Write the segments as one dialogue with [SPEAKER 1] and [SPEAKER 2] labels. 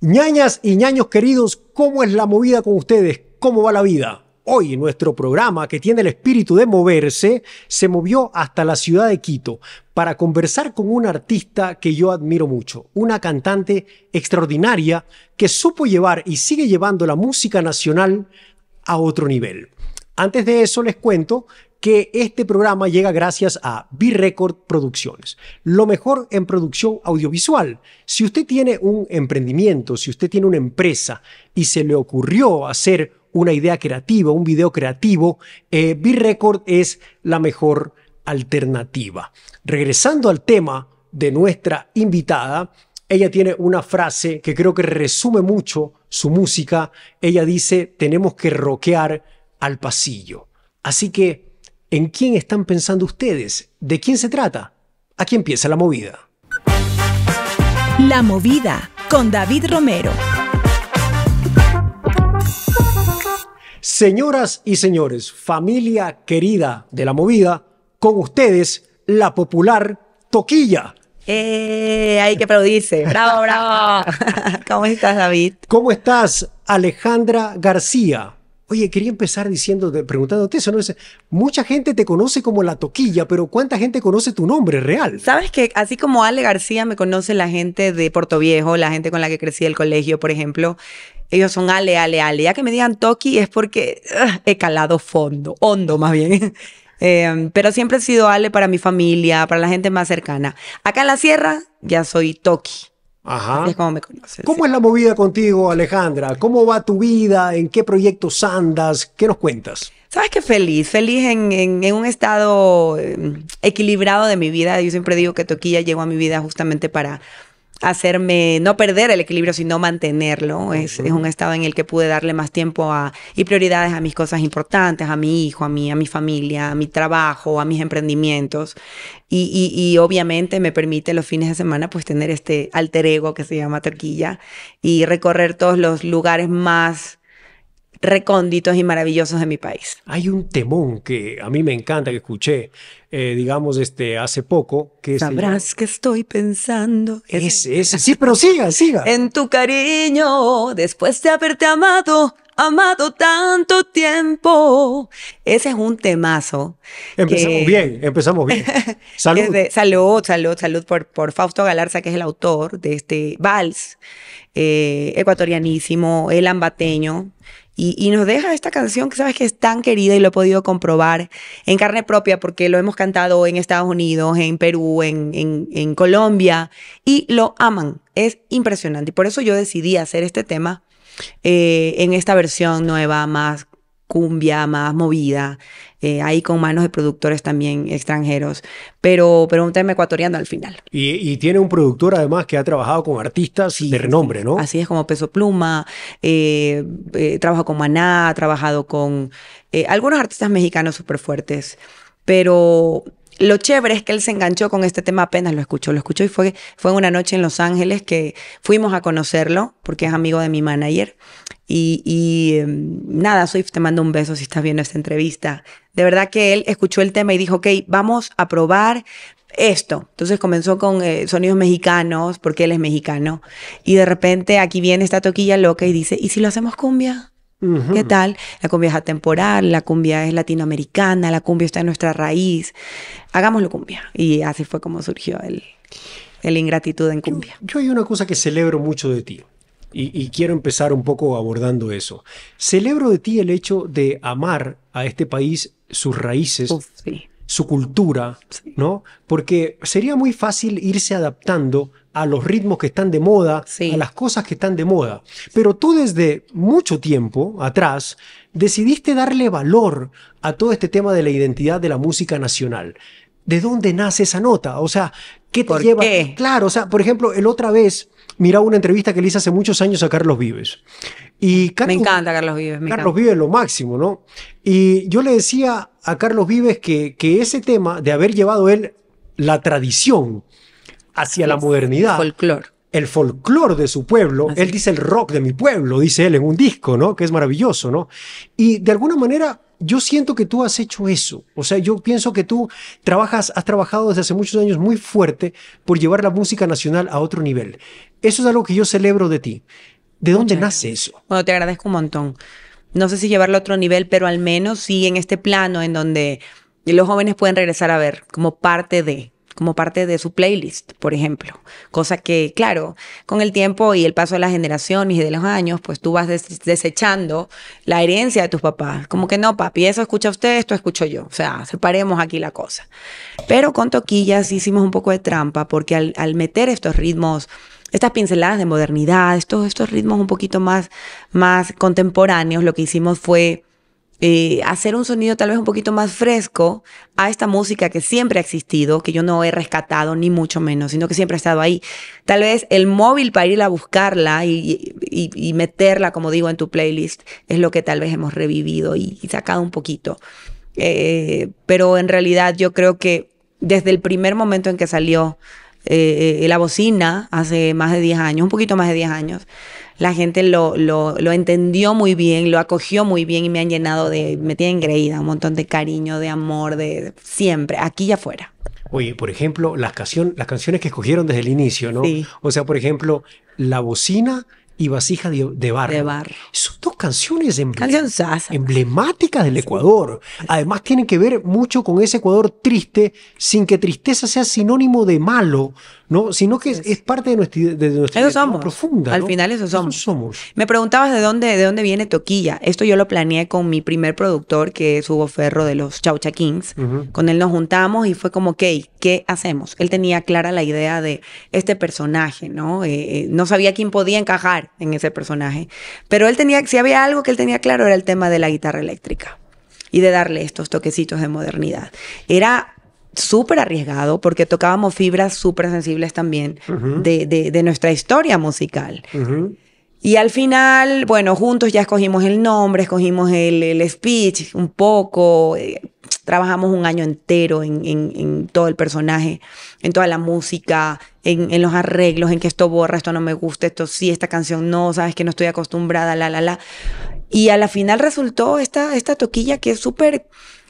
[SPEAKER 1] Ñañas y ñaños queridos, ¿cómo es la movida con ustedes? ¿Cómo va la vida? Hoy nuestro programa, que tiene el espíritu de moverse, se movió hasta la ciudad de Quito para conversar con un artista que yo admiro mucho, una cantante extraordinaria que supo llevar y sigue llevando la música nacional a otro nivel. Antes de eso les cuento que este programa llega gracias a B-Record Producciones, lo mejor en producción audiovisual. Si usted tiene un emprendimiento, si usted tiene una empresa y se le ocurrió hacer una idea creativa, un video creativo, eh, B-Record es la mejor alternativa. Regresando al tema de nuestra invitada, ella tiene una frase que creo que resume mucho su música. Ella dice, tenemos que rockear al pasillo. Así que ¿En quién están pensando ustedes? ¿De quién se trata? ¿A quién empieza la movida. La movida con David Romero. Señoras y señores, familia querida de la movida, con ustedes la popular Toquilla. Eh, hay que aplaudirse. Bravo, bravo. ¿Cómo estás, David? ¿Cómo estás, Alejandra García? Oye, quería empezar diciendo preguntándote eso, ¿no? Es, mucha gente te conoce como la toquilla, pero ¿cuánta gente conoce tu nombre real?
[SPEAKER 2] Sabes que así como Ale García me conoce la gente de Puerto Viejo, la gente con la que crecí el colegio, por ejemplo, ellos son Ale, Ale, Ale. Ya que me digan Toki es porque ah, he calado fondo, hondo más bien. Em, pero siempre he sido Ale para mi familia, para la gente más cercana. Acá en la sierra ya soy Toki. Ajá. me
[SPEAKER 1] ¿Cómo es la movida contigo, Alejandra? ¿Cómo va tu vida? ¿En qué proyectos andas? ¿Qué nos cuentas?
[SPEAKER 2] Sabes que feliz, feliz en, un estado em, equilibrado de mi vida. Yo siempre digo que Toquilla llegó a mi vida justamente para hacerme, no perder el equilibrio, sino mantenerlo. Es, un estado en el que pude darle más tiempo a, y prioridades a mis cosas importantes, a mi hijo, a mí, a mi familia, a mi trabajo, a mis emprendimientos. Y, y, y, obviamente me permite los fines de semana pues tener este alter ego que se llama Terquilla y recorrer todos los lugares más recónditos y maravillosos
[SPEAKER 1] de mi país. Hay un temón que a mí me encanta, que escuché, eh, digamos, este, hace poco. Que Sabrás
[SPEAKER 2] que estoy pensando.
[SPEAKER 1] ese, sí, pero siga, siga. En
[SPEAKER 2] tu cariño, después de haberte amado, amado tanto tiempo. Ese es un temazo. Empezamos bien,
[SPEAKER 1] empezamos bien.
[SPEAKER 2] Salud. salud, salud, salud por, por Fausto Galarza, que es el autor de este vals eh, ecuatorianísimo, el ambateño. Y, nos deja esta canción que sabes que es tan querida y lo he podido comprobar en carne propia porque lo hemos cantado en Estados Unidos, en Perú, en, Colombia y lo aman. Es impresionante. Y por eso yo decidí hacer este tema eh, en esta versión nueva, más cumbia, más movida, eh, ahí con manos de productores también extranjeros, pero, pero un tema ecuatoriano al final.
[SPEAKER 1] Y, tiene un productor además que ha trabajado con artistas de renombre, ¿no? Así es como Peso Pluma, eh, eh, trabaja con Maná, ha trabajado con
[SPEAKER 2] algunos artistas mexicanos súper fuertes, pero lo chévere es que él se enganchó con este tema apenas lo escuchó. Lo escuchó y fue, fue una noche en Los Ángeles que fuimos a conocerlo porque es amigo de mi manager. Y, em, nada, Swift, te mando un beso si estás viendo esta entrevista. De verdad que él escuchó el tema y dijo, ok, vamos a probar esto. Entonces comenzó con eh, sonidos mexicanos, porque él es mexicano. Y de repente aquí viene esta toquilla loca y dice, ¿y si lo hacemos cumbia? ¿Qué tal? La cumbia es atemporal, la cumbia es latinoamericana, la cumbia está en nuestra raíz. Hagámoslo cumbia. Y
[SPEAKER 1] así fue como surgió el, el ingratitud en cumbia. Yo, hay una cosa que celebro mucho de ti. Y, quiero empezar un poco abordando eso. Celebro de ti el hecho de amar a este país, sus raíces, sí su cultura, ¿no? Porque sería muy fácil irse adaptando a los ritmos que están de moda, a las cosas que están de moda. Pero tú desde mucho tiempo atrás decidiste darle valor a todo este tema de la identidad de la música nacional. ¿De dónde nace esa nota? O sea, ¿Qué te lleva? Claro, o sea, por ejemplo, el otra vez miraba una entrevista que le hice hace muchos años a Carlos Vives. Y me
[SPEAKER 2] encanta Carlos Vives. Me Carlos
[SPEAKER 1] Vives lo máximo, ¿no? Y yo le decía a Carlos Vives que, ese tema de haber llevado él la tradición hacia la modernidad. modernidad. El folclore de su pueblo, él dice el rock de mi pueblo, dice él en un disco, ¿no? Que es maravilloso, ¿no? Y de alguna manera yo siento que tú has hecho eso. O sea, yo pienso que tú trabajas, has trabajado desde hace muchos años muy fuerte por llevar la música nacional a otro nivel. Eso es algo que yo celebro de ti. ¿De dónde nace eso?
[SPEAKER 2] Bueno, te agradezco un montón. No sé si llevarlo a otro nivel, pero al menos sí en este plano en donde los jóvenes pueden regresar a ver como parte de, como parte de su playlist, por ejemplo. Cosa que, claro, con el tiempo y el paso de las generaciones y de los años, pues tú vas desechando la herencia de tus papás. Como que no, papi, eso escucha usted, esto escucho yo. O sea, separemos aquí la cosa. Pero con Toquillas hicimos un poco de trampa porque al, meter estos ritmos estas pinceladas de modernidad, estos, estos ritmos un poquito más, más contemporáneos, lo que hicimos fue eh, hacer un sonido tal vez un poquito más fresco a esta música que siempre ha existido, que yo no he rescatado ni mucho menos, sino que siempre ha estado ahí. Tal vez el móvil para ir a buscarla y, meterla, como digo, en tu playlist es lo que tal vez hemos revivido y, sacado un poquito. Eh, pero en realidad yo creo que desde el primer momento en que salió eh, la bocina, hace más de 10 años, un poquito más de 10 años, la gente lo, lo, entendió muy bien, lo acogió muy bien y me han llenado de, me tienen creída, un montón de cariño, de amor, de, siempre, aquí y afuera.
[SPEAKER 1] Oye, por ejemplo, las, canción, las canciones que escogieron desde el inicio, ¿no? O sea, por ejemplo, La Bocina y Vasija de, Barro. De barro. Son dos canciones emblemáticas, emblemáticas del Ecuador. Además tienen que ver mucho con ese Ecuador triste, sin que tristeza sea sinónimo de malo, ¿no? sino que es, parte de nuestra, de profunda. Al final eso
[SPEAKER 2] somos. Me preguntabas de dónde, de dónde viene Toquilla. Esto yo lo planeé con mi primer productor, que es Hugo Ferro de los Chaucha Kings. Con él nos juntamos y fue como, ok, ¿qué hacemos? Él tenía clara la idea de este personaje, ¿no? Eh, eh, no sabía quién podía encajar en ese personaje. Pero él tenía, si había algo que él tenía claro, era el tema de la guitarra eléctrica y de darle estos toquecitos de modernidad. Era súper arriesgado porque tocábamos fibras súper sensibles también de, de, nuestra historia musical. Y al final, bueno, juntos ya escogimos el nombre, escogimos el, el speech un poco, eh, trabajamos un año entero en, en, todo el personaje, en toda la música, en, en, los arreglos, en que esto borra, esto no me gusta, esto sí, esta canción no, sabes que no estoy acostumbrada, la, la, la. Y a la final resultó esta, esta toquilla que es súper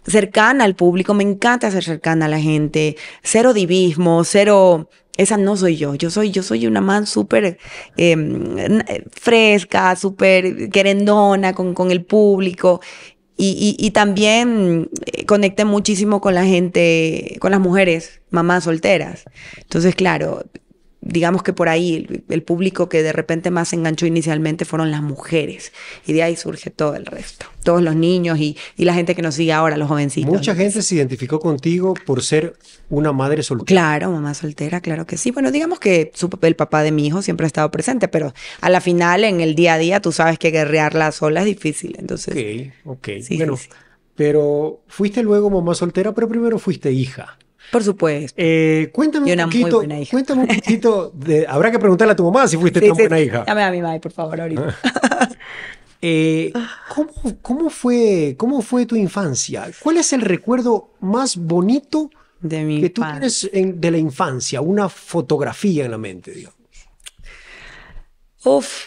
[SPEAKER 2] cercana al público, me encanta ser cercana a la gente, cero divismo, cero esa no soy yo. Yo soy, yo soy una man súper em, eh, fresca, súper querendona con, con, el público. Y, y, y, también eh, conecté muchísimo con la gente, con las mujeres, mamás solteras. Entonces, claro, digamos que por ahí el, público que de repente más enganchó inicialmente fueron las mujeres. Y de ahí surge todo el resto. Todos los niños y, la gente que nos sigue ahora, los jovencitos. Mucha
[SPEAKER 1] gente se identificó contigo por ser una madre soltera.
[SPEAKER 2] Claro, mamá soltera, claro que sí. Bueno, digamos que su, el papá de mi hijo siempre ha estado presente, pero a la final, en el día a día, tú sabes que guerrearla sola es difícil. Entonces,
[SPEAKER 1] ok, ok. bueno, pero fuiste luego mamá soltera, pero primero fuiste hija.
[SPEAKER 2] Por supuesto.
[SPEAKER 1] Eh, cuéntame, un poquito, cuéntame, un poquito, de, habrá que preguntarle a tu mamá si fuiste tan buena hija. Dame a mi madre, por favor, ahorita. Ah. Eh, ¿cómo, fue, ¿Cómo fue tu infancia? ¿Cuál es el recuerdo más bonito de que tú tienes de la infancia? Una fotografía en la mente, digamos. Uf.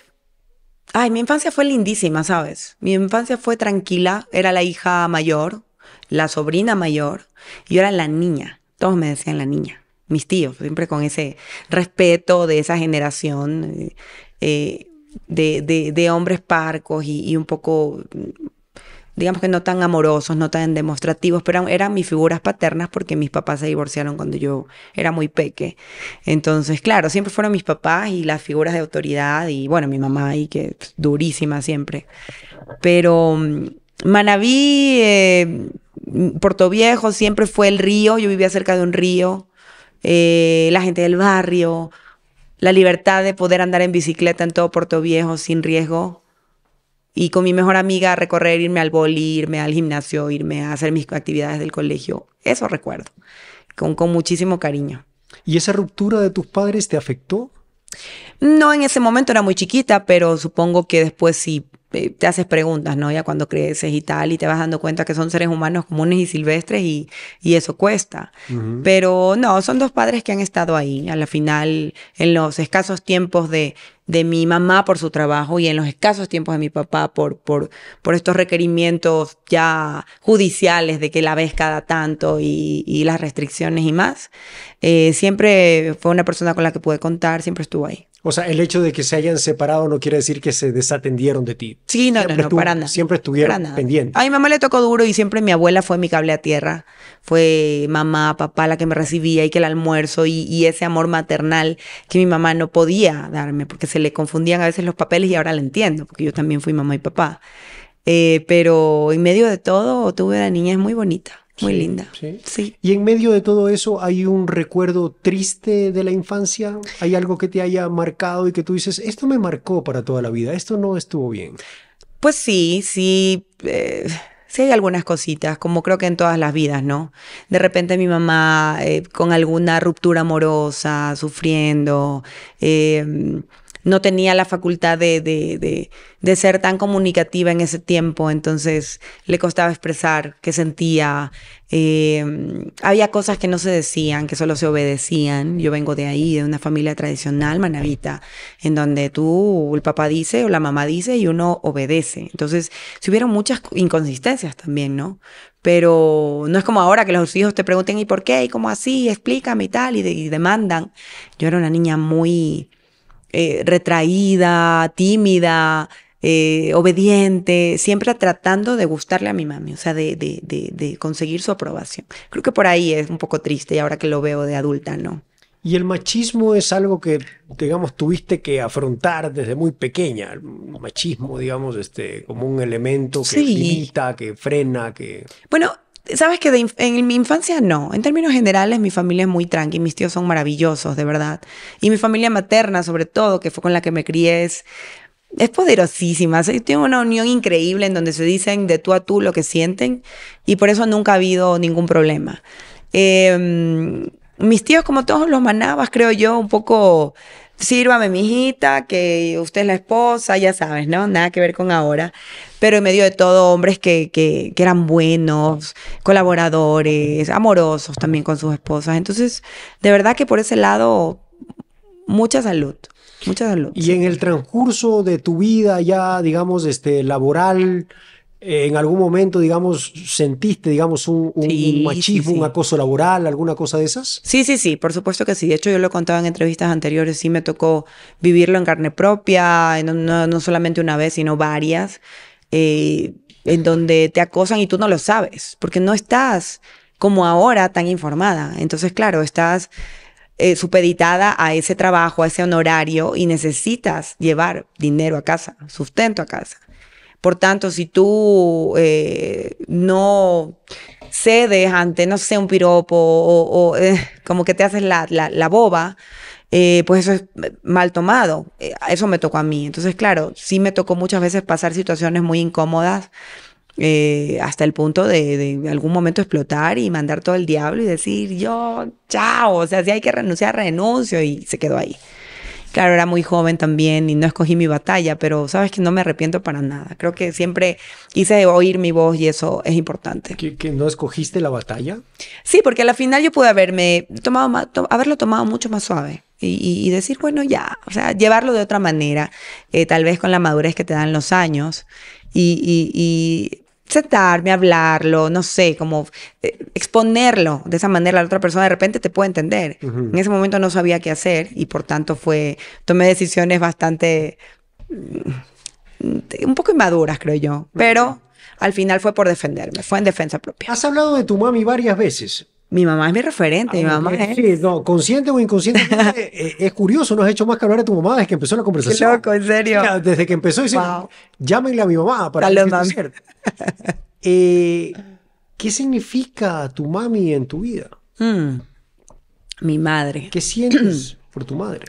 [SPEAKER 1] Ay, mi infancia fue lindísima, ¿sabes? Mi infancia fue tranquila. Era la
[SPEAKER 2] hija mayor, la sobrina mayor, y yo era la niña. Todos me decían la niña, mis tíos, siempre con ese respeto de esa generación eh, eh, de, hombres parcos y, un poco, mm, digamos que no tan amorosos, no tan demostrativos, pero eran mis figuras paternas porque mis papás se divorciaron cuando yo era muy peque. Entonces, claro, siempre fueron mis papás y las figuras de autoridad y bueno, mi mamá ahí que es pues, durísima siempre. Pero... Mm, Manaví, eh, Mm, Viejo siempre fue el río, yo vivía cerca de un río, eh, la gente del barrio, la libertad de poder andar en bicicleta en todo Viejo sin riesgo y con mi mejor amiga recorrer, irme al boli, irme al gimnasio, irme a hacer mis actividades del colegio. Eso recuerdo, con, con muchísimo
[SPEAKER 1] cariño. ¿Y esa ruptura de tus padres te afectó?
[SPEAKER 2] No, en ese momento era muy chiquita, pero supongo que después sí eh, te haces preguntas, ¿no? Ya cuando creces y tal, y te vas dando cuenta que son seres humanos comunes y silvestres y, y eso cuesta. Pero no, son dos padres que han estado ahí, a la final, en los escasos tiempos de, de mi mamá por su trabajo y en los escasos tiempos de mi papá por, por, por estos requerimientos ya judiciales de que la ves cada tanto y, las restricciones y más. Eh, siempre fue una persona con la que pude contar, siempre
[SPEAKER 1] estuvo ahí. O sea, el hecho de que se hayan separado no quiere decir que se desatendieron de ti. Sí, no, siempre no, para Siempre estuvieron pendientes.
[SPEAKER 2] A mi mamá le tocó duro y siempre mi abuela fue mi cable a tierra. Fue mamá, papá la que me recibía y que el almuerzo y, ese amor maternal que mi mamá no podía darme porque se le confundían a veces los papeles y ahora lo entiendo porque yo también fui mamá y papá. Eh, pero en medio de todo
[SPEAKER 1] tuve una es muy bonita muy linda. Sí. Y en medio de todo eso, ¿hay un recuerdo triste de la infancia? ¿Hay algo que te haya marcado y que tú dices, esto me marcó para toda la vida, esto no estuvo bien?
[SPEAKER 2] Pues sí, sí. Eh, sí hay algunas cositas, como creo que en todas las vidas, ¿no? De repente mi mamá eh, con alguna ruptura amorosa, sufriendo, eh, no tenía la facultad de, de, de, ser tan comunicativa en ese tiempo, entonces le costaba expresar qué sentía. Eh, había cosas que no se decían, que solo se obedecían. Yo vengo de ahí, de una familia tradicional manavita, en donde tú, el papá dice o la mamá dice y uno obedece. Entonces, si hubieron muchas inconsistencias también, ¿no? Pero no es como ahora que los hijos te pregunten, ¿y por qué? ¿Y cómo así? Explícame y tal, y demandan. Yo era una niña muy eh, retraída, tímida, eh, obediente, siempre tratando de gustarle a mi mami, o sea, de, conseguir su aprobación. Creo que por ahí es un poco triste y ahora que lo veo de
[SPEAKER 1] adulta, ¿no? Y el machismo es algo que, digamos, tuviste que afrontar desde muy pequeña. El machismo, digamos, este, como un elemento que limita, que frena, que...
[SPEAKER 2] Bueno, Sabes que en mi infancia no. En términos generales, mi familia es muy tranqui. Mis tíos son maravillosos, de verdad. Y mi familia materna, sobre todo, que fue con la que me crié, es, poderosísima. Tiene una unión increíble en donde se dicen de tú a tú lo que sienten. Y por eso nunca ha habido ningún problema. Em, mis tíos, como todos los manabas, creo yo, un poco sírvame mi hijita, que usted es la esposa, ya sabes, ¿no? Nada que ver con ahora. Pero en medio de todo, hombres que, eran buenos, colaboradores, amorosos también con sus esposas. Entonces,
[SPEAKER 1] de verdad que por ese lado, mucha salud. Mucha salud. Y en el transcurso de tu vida ya, digamos, este, laboral, eh, en algún momento, digamos, sentiste, digamos, un, machismo, un acoso laboral, alguna cosa de esas?
[SPEAKER 2] Sí, sí, sí, por supuesto que sí. De hecho, yo lo contaba en entrevistas anteriores, sí me tocó vivirlo en carne propia, no, no, solamente una vez, sino varias, eh, en donde te acosan y tú no lo sabes, porque no estás como ahora tan informada. Entonces, claro, estás... Eh, supeditada a ese trabajo, a ese honorario y necesitas llevar dinero a casa, sustento a casa. Por tanto, si tú eh, no cedes ante, no sé, un piropo o, eh, como que te haces la, la, boba, eh, pues eso es mal tomado. eso me tocó a mí. Entonces, claro, sí me tocó muchas veces pasar situaciones muy incómodas. hasta el punto de, de, algún momento explotar y mandar todo el diablo y decir yo, chao, o sea, si hay que renunciar, renuncio y se quedó ahí. Claro, era muy joven también y no escogí mi batalla, pero sabes que no me arrepiento para nada. Creo que siempre hice oír mi voz y eso es importante.
[SPEAKER 1] ¿Que, no escogiste la batalla?
[SPEAKER 2] Sí, porque a la final yo pude haberme tomado haberlo tomado mucho más suave. Y, decir, bueno, ya, o sea, llevarlo de otra manera, eh, tal vez con la madurez que te dan los años. Y, y, y sentarme, hablarlo, no sé, como eh, exponerlo de esa manera a la otra persona, de repente te puede entender. En ese momento no sabía qué hacer y por tanto fue, tomé decisiones bastante, mm, un poco inmaduras, creo yo, pero al final fue por defenderme,
[SPEAKER 1] fue en defensa propia. Has hablado de tu mami varias veces mi mamá es mi referente, mi ah, mamá es... no, consciente o inconsciente eh, es curioso, no has hecho más que hablar a tu mamá desde que empezó la conversación. en serio. desde que empezó, dice, llámenle a mi mamá para que Eh, ¿Qué significa tu mami en tu vida? Mm, mi madre. ¿Qué sientes por tu madre?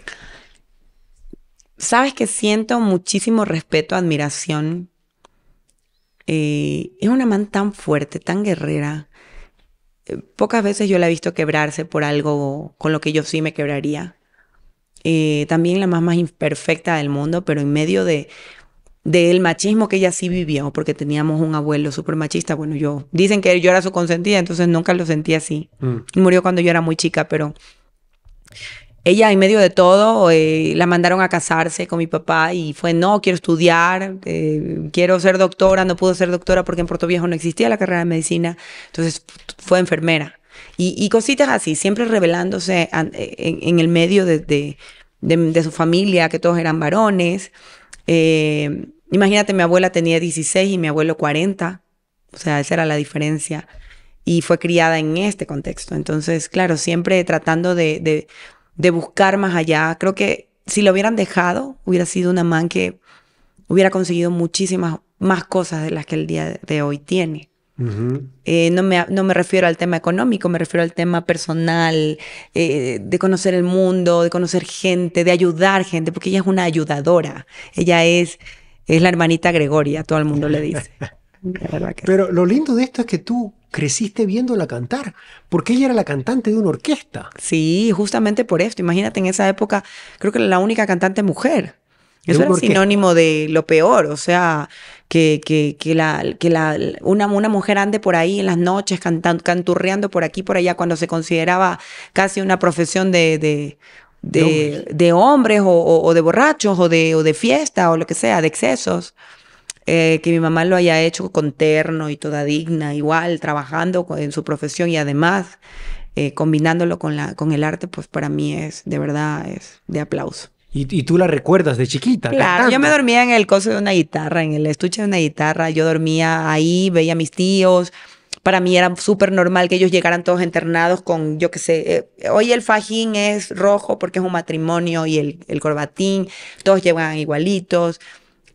[SPEAKER 1] Sabes que siento
[SPEAKER 2] muchísimo respeto, admiración. Eh, es una man tan fuerte, tan guerrera pocas veces yo la he visto quebrarse por algo con lo que yo sí me quebraría. Eh, también la más imperfecta del mundo, pero en medio de del machismo que ella sí vivió, porque teníamos un abuelo súper machista. Bueno, yo dicen que yo era su consentida, entonces nunca lo sentí así. Mm. Murió cuando yo era muy chica, pero ella en medio de todo eh, la mandaron a casarse con mi papá y fue, no, quiero estudiar, eh, quiero ser doctora, no pudo ser doctora porque en Puerto Viejo no existía la carrera de medicina, entonces fue enfermera. Y, cositas así, siempre revelándose eh, en, el medio de, de, su familia, que todos eran varones. imagínate, mi abuela tenía 16 y mi abuelo 40, o sea, esa era la diferencia. Y fue criada en este contexto. Entonces, claro, siempre tratando de, de buscar más allá. Creo que si lo hubieran dejado, hubiera sido una man que hubiera conseguido muchísimas más cosas de las que el día de hoy tiene. Eh, no, me, no, me, refiero al tema económico, me refiero al tema personal, eh, de conocer el mundo, de conocer gente, de ayudar gente, porque ella es una ayudadora. Ella es, es la hermanita Gregoria, todo el mundo le dice.
[SPEAKER 1] Pero lo lindo de esto es que tú creciste viéndola cantar, porque ella era la cantante de una orquesta. Sí,
[SPEAKER 2] justamente por esto. Imagínate, en esa época creo que la única cantante mujer. Eso era sinónimo de lo peor, o sea, que, la, que la, una, una mujer ande por ahí en las noches canturreando por aquí por allá cuando se consideraba casi una profesión de, hombres, o, de borrachos o de fiesta o lo que sea, de excesos. Eh, que mi mamá lo haya hecho con terno y toda digna, igual, trabajando en su profesión y además eh, combinándolo con, la, con el arte, pues para mí es, de verdad, es de aplauso.
[SPEAKER 1] Y, y, tú la recuerdas de chiquita. Claro, yo
[SPEAKER 2] me dormía en el coso de una guitarra, en el estuche de una guitarra. Yo dormía ahí, veía a mis tíos. Para mí era súper normal que ellos llegaran todos internados con, yo qué sé, eh, hoy el fajín es rojo porque es un matrimonio y el, el corbatín, todos llevan igualitos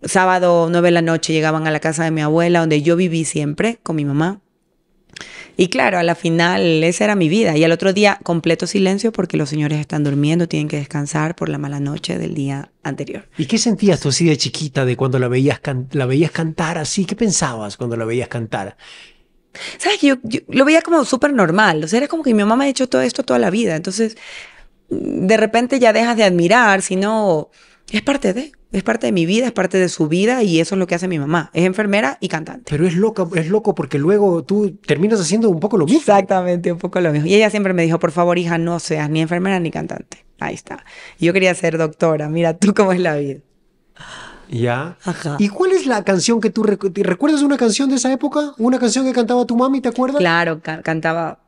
[SPEAKER 2] sábado, nueve de la noche, llegaban a la casa de mi abuela, donde yo viví siempre con mi mamá. Y claro, a la final esa era mi vida. Y al otro día completo silencio porque los señores están durmiendo, tienen que descansar por la mala noche del día anterior.
[SPEAKER 1] ¿Y qué sentías tú así de chiquita de cuando la veías, la veías cantar así? ¿Qué pensabas cuando la veías cantar?
[SPEAKER 2] Sabes que yo, lo veía como súper normal. O sea, era como que mi mamá ha hecho todo esto toda la vida. Entonces, de repente ya dejas de admirar, sino es parte de, es parte de mi vida, es parte de su vida y eso es lo que hace mi mamá. Es enfermera y cantante.
[SPEAKER 1] Pero es loco, es loco porque luego
[SPEAKER 2] tú terminas haciendo un poco lo mismo. Exactamente, un poco lo mismo. Y ella siempre me dijo, por favor, hija, no seas ni enfermera ni cantante. Ahí está. Yo quería ser doctora. Mira tú cómo es la vida.
[SPEAKER 1] Ya. Ajá.
[SPEAKER 2] ¿Y cuál es la canción que tú
[SPEAKER 1] recuerdas una canción de esa época? ¿Una canción que
[SPEAKER 2] cantaba tu mami, te acuerdas? Claro, cantaba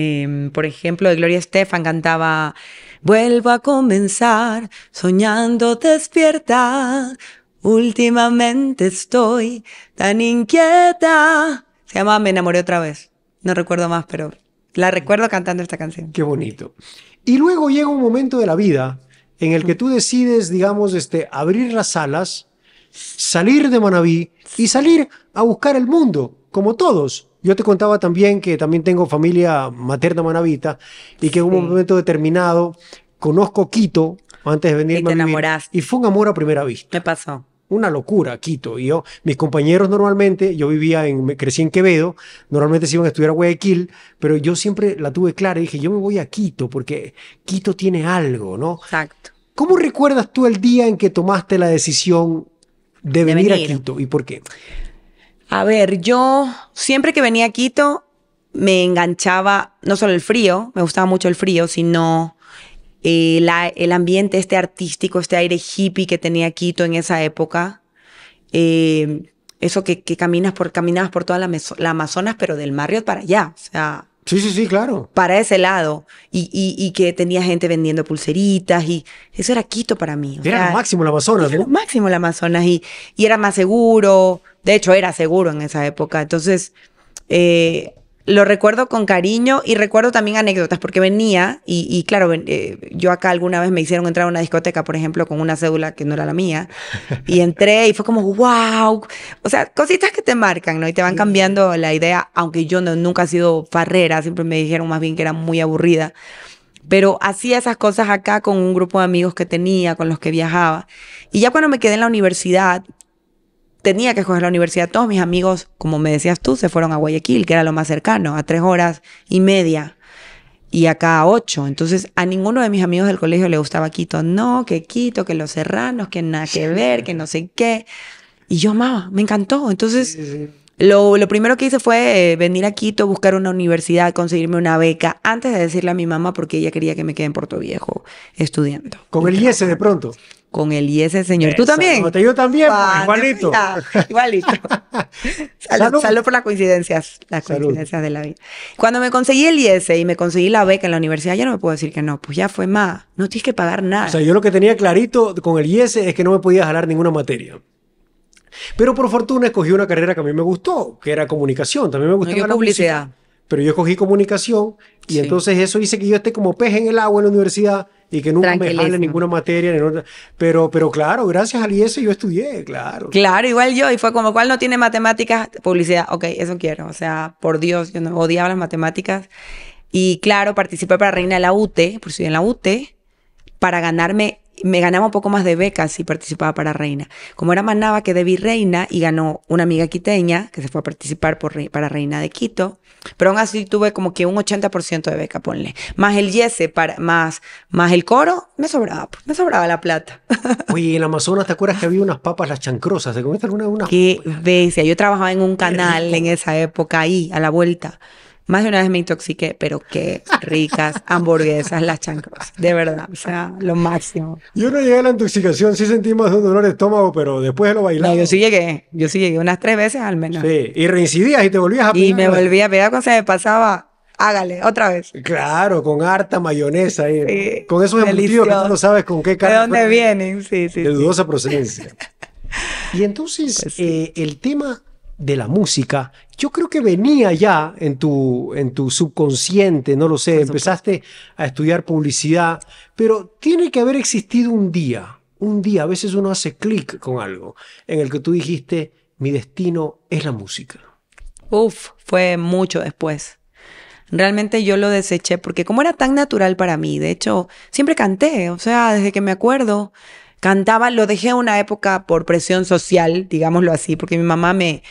[SPEAKER 2] Em, por ejemplo, de Gloria Estefan cantaba, vuelvo a comenzar, soñando despierta, últimamente estoy tan inquieta. Se llama Me enamoré otra vez, no recuerdo
[SPEAKER 1] más, pero la recuerdo cantando esta canción. Qué bonito. Y luego llega un momento de la vida en el que tú decides, digamos, este, abrir las alas, salir de Manaví y salir a buscar el mundo, como todos. Yo te contaba también que también tengo familia materna manavita y que en un momento determinado conozco Quito antes de venir. Y te enamoraste. y fue un amor a primera vista. me pasó? Una locura, Quito. Y yo, mis compañeros normalmente, yo vivía en, crecí en Quevedo, normalmente se iban a estudiar a Guayaquil, pero yo siempre la tuve clara y dije, yo me voy a Quito porque Quito tiene algo, ¿no? Exacto. ¿Cómo recuerdas tú el día en que tomaste la decisión de venir. a Quito y por qué? A ver, yo siempre que
[SPEAKER 2] venía a Quito me enganchaba no solo el frío, me gustaba mucho el frío, sino eh, la, el ambiente este artístico, este aire hippie que tenía Quito en esa época. Eh, eso que, caminas por, caminabas por toda la, la, Amazonas, pero del Marriott para allá. O sea, Sí, sí, sí, claro. Para ese lado. Y, y, que tenía gente vendiendo pulseritas y eso era Quito para mí. era lo máximo el Amazonas, ¿no? máximo la Amazonas y, y, era más seguro. De hecho, era seguro en esa época. Entonces, eh, lo recuerdo con cariño y recuerdo también anécdotas, porque venía, y, y claro, eh, yo acá alguna vez me hicieron entrar a una discoteca, por ejemplo, con una cédula que no era la mía, y entré y fue como, wow, o sea, cositas que te marcan, ¿no? Y te van cambiando la idea, aunque yo no, nunca he sido farrera, siempre me dijeron más bien que era muy aburrida, pero hacía esas cosas acá con un grupo de amigos que tenía, con los que viajaba. Y ya cuando me quedé en la universidad, tenía que escoger la universidad. Todos mis amigos, como me decías tú, se fueron a Guayaquil, que era lo más cercano, a tres horas y media. Y acá a ocho. Entonces, a ninguno de mis amigos del colegio le gustaba Quito. No, que Quito, que los serranos, que nada que ver, que no sé qué. Y yo amaba, me encantó. Entonces, Lo, primero que hice fue eh, venir a Quito, buscar una universidad, conseguirme una beca, antes de decirle a mi mamá porque ella quería que me quede en Puerto Viejo estudiando. ¿Con el IES e de pronto? con el IES, señor. ¿Tú también?
[SPEAKER 1] yo también, pues, igualito. igualito. salud, por las
[SPEAKER 2] coincidencias, las coincidencias de la vida. Cuando me conseguí el IES y me conseguí la beca en la universidad, ya no me puedo decir que no, pues ya fue más. No tienes que pagar nada. O sea,
[SPEAKER 1] yo lo que tenía clarito con el IES es que no me podía jalar ninguna materia. Pero por fortuna escogí una carrera que a mí me gustó, que era comunicación. También me gustaba la publicidad. pero yo escogí comunicación y entonces eso hice que yo esté como pez en el agua en la universidad y que nunca me jale ninguna materia. Pero, pero claro, gracias al IES yo estudié, claro.
[SPEAKER 2] Claro, igual yo. Y fue como, cual no tiene matemáticas? Publicidad. Ok, eso quiero. O sea, por Dios, yo no odiaba las matemáticas. Y claro, participé para Reina de la UTE, por en la UTE, para ganarme me ganaba un poco más de becas si participaba para Reina. Como era que debí Reina y ganó una amiga quiteña que se fue a participar por para Reina de Quito. Pero aún así tuve como que un 80% de beca, ponle. Más el yese, para, más, más el coro, me sobraba, pues, me sobraba la plata. Oye, en Amazonas, ¿te acuerdas que había unas papas las chancrosas?
[SPEAKER 1] ¿Te comiste alguna de unas?
[SPEAKER 2] Qué bestia. Yo trabajaba en un canal en esa época ahí, a la vuelta. Más de una vez me intoxiqué, pero qué ricas hamburguesas las chancas. De verdad, o sea, lo máximo.
[SPEAKER 1] Yo no llegué a la intoxicación, sí sentí más un dolor de estómago, pero después de lo bailar No, yo sí llegué, yo sí llegué unas tres veces al menos. Sí, y reincidías y te volvías a pegar. Y me volvía a pegar cuando se me pasaba hágale, otra vez. Claro, con harta mayonesa con esos embutidos que no sabes con qué carne. ¿De dónde
[SPEAKER 2] vienen? Sí, sí. De dudosa procedencia.
[SPEAKER 1] Y entonces, pues eh, el tema de la música, yo creo que venía ya en tu, en tu subconsciente, no lo sé, empezaste a estudiar publicidad, pero tiene que haber existido un día, un día, a veces uno hace clic con algo, en el que tú dijiste, mi destino es la música. Uf, fue
[SPEAKER 2] mucho después. Realmente yo lo deseché porque como era tan natural para mí, de hecho, siempre canté, o sea, desde que me acuerdo, Cantaba, lo dejé una época por presión social, digámoslo así, porque mi mamá me,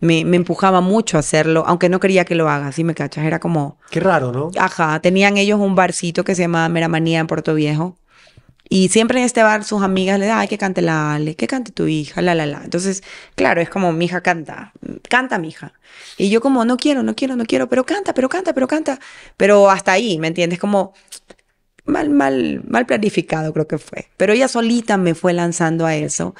[SPEAKER 2] me, me, empujaba mucho a hacerlo, aunque no quería que lo haga, si me cachas, era como... Qué raro, ¿no? Ajá, tenían ellos un barcito que se llamaba Meramanía en Puerto Viejo. Y siempre en este bar sus amigas le decían, ay, que cante la Ale, que cante tu hija, la, la, la. Entonces, claro, es como, mi hija canta, canta mi hija. Y yo como, no quiero, no quiero, no quiero, pero canta, pero canta, pero canta. Pero hasta ahí, ¿me entiendes? Como, mal, mal, mal planificado creo que fue. Pero ella solita me fue lanzando a eso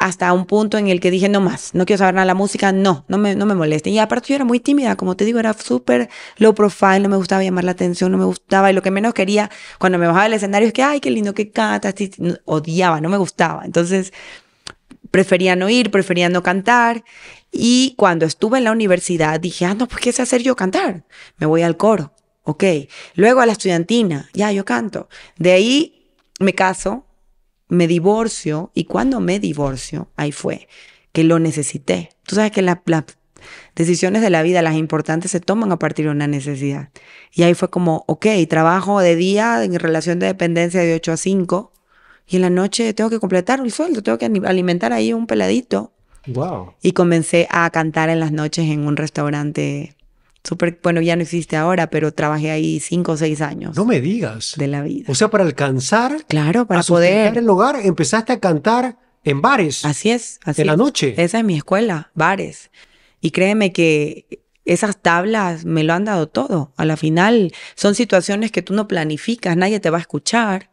[SPEAKER 2] hasta un punto en el que dije, no más, no quiero saber nada de la música, no, no me, no me moleste. Y aparte yo era muy tímida, como te digo, era súper low profile, no me gustaba llamar la atención, no me gustaba, y lo que menos quería cuando me bajaba del escenario es que, ay, qué lindo, que canta, odiaba, no me gustaba. Entonces, prefería no ir, prefería no cantar. Y cuando estuve en la universidad dije, ah, no, pues ¿qué sé hacer yo cantar? Me voy al coro ok. Luego a la estudiantina, ya yo canto. De ahí me caso, me divorcio y cuando me divorcio, ahí fue, que lo necesité. Tú sabes que las decisiones de la vida, las importantes, se toman a partir de una necesidad. Y ahí fue como, ok, trabajo de día en relación de dependencia de 8 a 5 y en la noche tengo que completar el sueldo, tengo que alimentar ahí un peladito. Wow. Y comencé a cantar en las noches en un restaurante bueno, ya no existe ahora, pero trabajé ahí cinco o seis años. No me digas. De la vida. O sea, para alcanzar. Claro, para a poder. el lugar. empezaste a cantar en bares. Así es, así En la noche. Esa es mi escuela, bares. Y créeme que esas tablas me lo han dado todo. A la final son situaciones que tú no planificas, nadie te va a escuchar.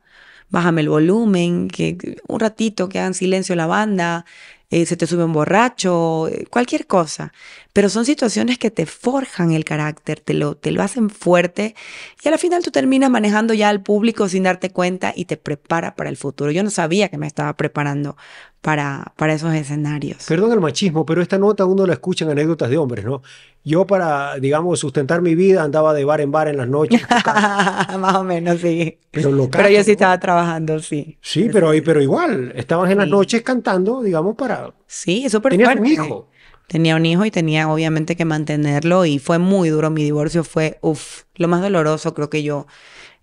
[SPEAKER 2] Bájame el volumen, que un ratito que hagan silencio la banda, eh, se te sube un borracho, eh, cualquier cosa. Pero son situaciones que te forjan el carácter, te lo, te lo hacen fuerte y a la final tú terminas manejando ya al público sin darte cuenta y te prepara para el futuro. Yo no sabía que me estaba preparando para,
[SPEAKER 1] para esos escenarios. Perdón el machismo, pero esta nota uno la escucha en anécdotas de hombres, ¿no? Yo para, digamos, sustentar mi vida andaba de bar en bar en las noches. Más o menos, sí. Pero, yo sí estaba trabajando, sí. Sí, pero, pero igual, estabas en las noches cantando, digamos, para... Sí, eso fuerte. Tenías un hijo.
[SPEAKER 2] Tenía un hijo y tenía obviamente que mantenerlo y fue muy duro. Mi divorcio fue, uff, lo más doloroso creo que yo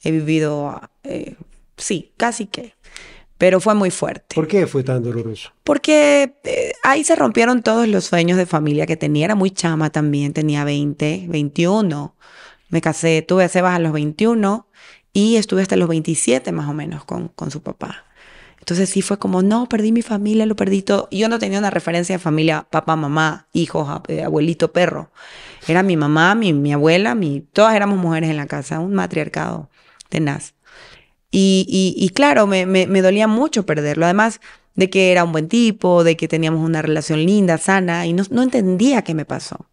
[SPEAKER 2] he vivido, eh, sí, casi que pero fue muy fuerte. ¿Por qué fue tan doloroso? Porque eh, ahí se rompieron todos los sueños de familia que tenía. Era muy chama también, tenía 20, 21. Me casé, tuve cebas a los 21 y estuve hasta los 27 más o menos con, con su papá. Entonces sí fue como, no, perdí mi familia, lo perdí todo. Yo no tenía una referencia de familia, papá, mamá, hijos, eh, abuelito, perro. Era mi mamá, mi, mi abuela, mi, todas éramos mujeres en la casa, un matriarcado tenaz. Y, claro, me, dolía mucho perderlo. Además de que era un buen tipo, de que teníamos una relación linda, sana, y no, no entendía qué me pasó.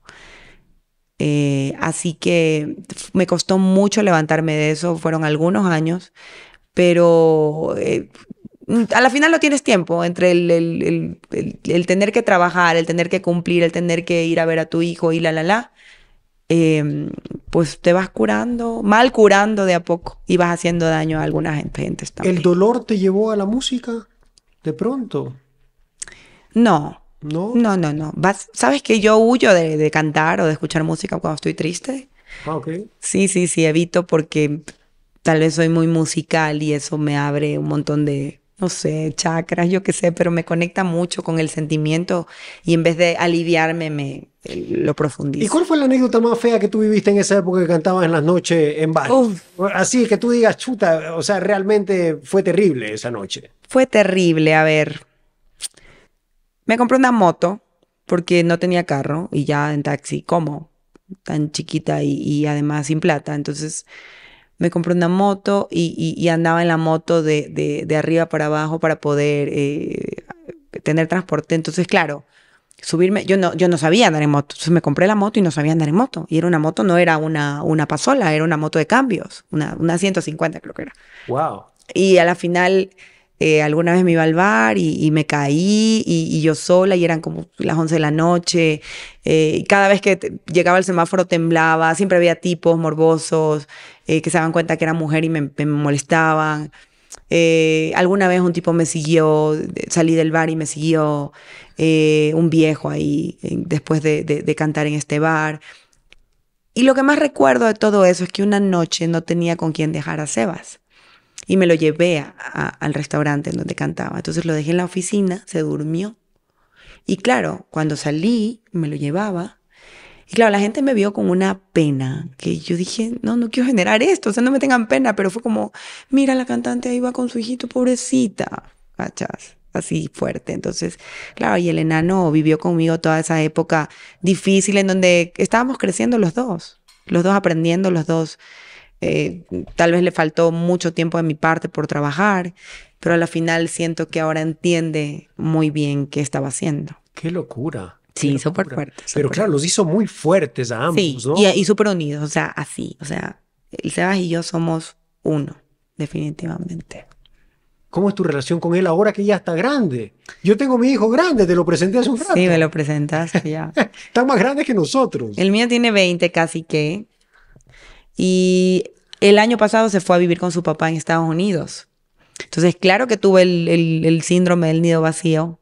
[SPEAKER 2] Eh, así que me costó mucho levantarme de eso, fueron algunos años, pero eh, a la final no tienes tiempo entre el, el, tener que trabajar, el tener que cumplir, el tener que ir a ver a tu hijo y la, la, la. Em, pues te vas curando, mal curando de a poco y vas haciendo daño a algunas gente también. ¿El dolor te llevó a la música de pronto? No. No, no, no. no. ¿Sabes que yo huyo de, cantar o de escuchar música cuando estoy triste? Ah, sí, sí, sí, evito porque tal vez soy muy musical y eso me abre un montón de, no sé, chakras, yo qué sé, pero me conecta mucho con el sentimiento y en vez de aliviarme me, lo profundizo. ¿Y cuál
[SPEAKER 1] fue la anécdota más fea que tú viviste en esa época que cantabas en las noches en bar? Así que tú digas, chuta, o sea, realmente fue terrible esa noche. Fue terrible, a ver.
[SPEAKER 2] Me compré una moto porque no tenía carro y ya en taxi, ¿cómo? Tan chiquita y, además sin plata. Entonces me compré una moto y, andaba en la moto de, arriba para abajo para poder eh, tener transporte. Entonces, claro, subirme, yo no, yo no sabía andar en moto, entonces me compré la moto y no sabía andar en moto. Y era una moto, no era una, una pasola, era una moto de cambios, una, una 150 creo que era. Wow. Y a la final, eh, alguna vez me iba al bar y, me caí y, yo sola y eran como las 11 de la noche. Eh, y cada vez que llegaba el semáforo temblaba, siempre había tipos morbosos eh, que se daban cuenta que era mujer y me, me molestaban. Eh, alguna vez un tipo me siguió, salí del bar y me siguió eh, un viejo ahí eh, después de, cantar en este bar. Y lo que más recuerdo de todo eso es que una noche no tenía con quién dejar a Sebas y me lo llevé al restaurante en donde cantaba. Entonces lo dejé en la oficina, se durmió. Y claro, cuando salí, me lo llevaba, y claro, la gente me vio con una pena, que yo dije, no, no quiero generar esto, o sea, no me tengan pena, pero fue como, mira, la cantante ahí va con su hijito, pobrecita, ¿cachas? así fuerte. Entonces, claro, y el enano vivió conmigo toda esa época difícil en donde estábamos creciendo los dos, los dos aprendiendo, los dos. Eh, tal vez le faltó mucho tiempo de mi parte por trabajar, pero a la final siento que ahora entiende muy bien qué estaba haciendo.
[SPEAKER 1] ¡Qué locura! Sí, súper fuertes. fuerte. Pero claro, los hizo muy fuertes a ambos, sí, ¿no? Y, y
[SPEAKER 2] súper unidos, o sea, así. O sea, el Sebas y yo somos uno,
[SPEAKER 1] definitivamente. ¿Cómo es tu relación con él ahora que ya está grande? Yo tengo a mi hijo grande, te lo presenté hace un rato. Sí, me lo presentaste ya. Están más grande que nosotros. El mío tiene 20
[SPEAKER 2] casi que. Y el año pasado se fue a vivir con su papá en Estados Unidos. Entonces, claro que tuve el, el, el síndrome del nido vacío.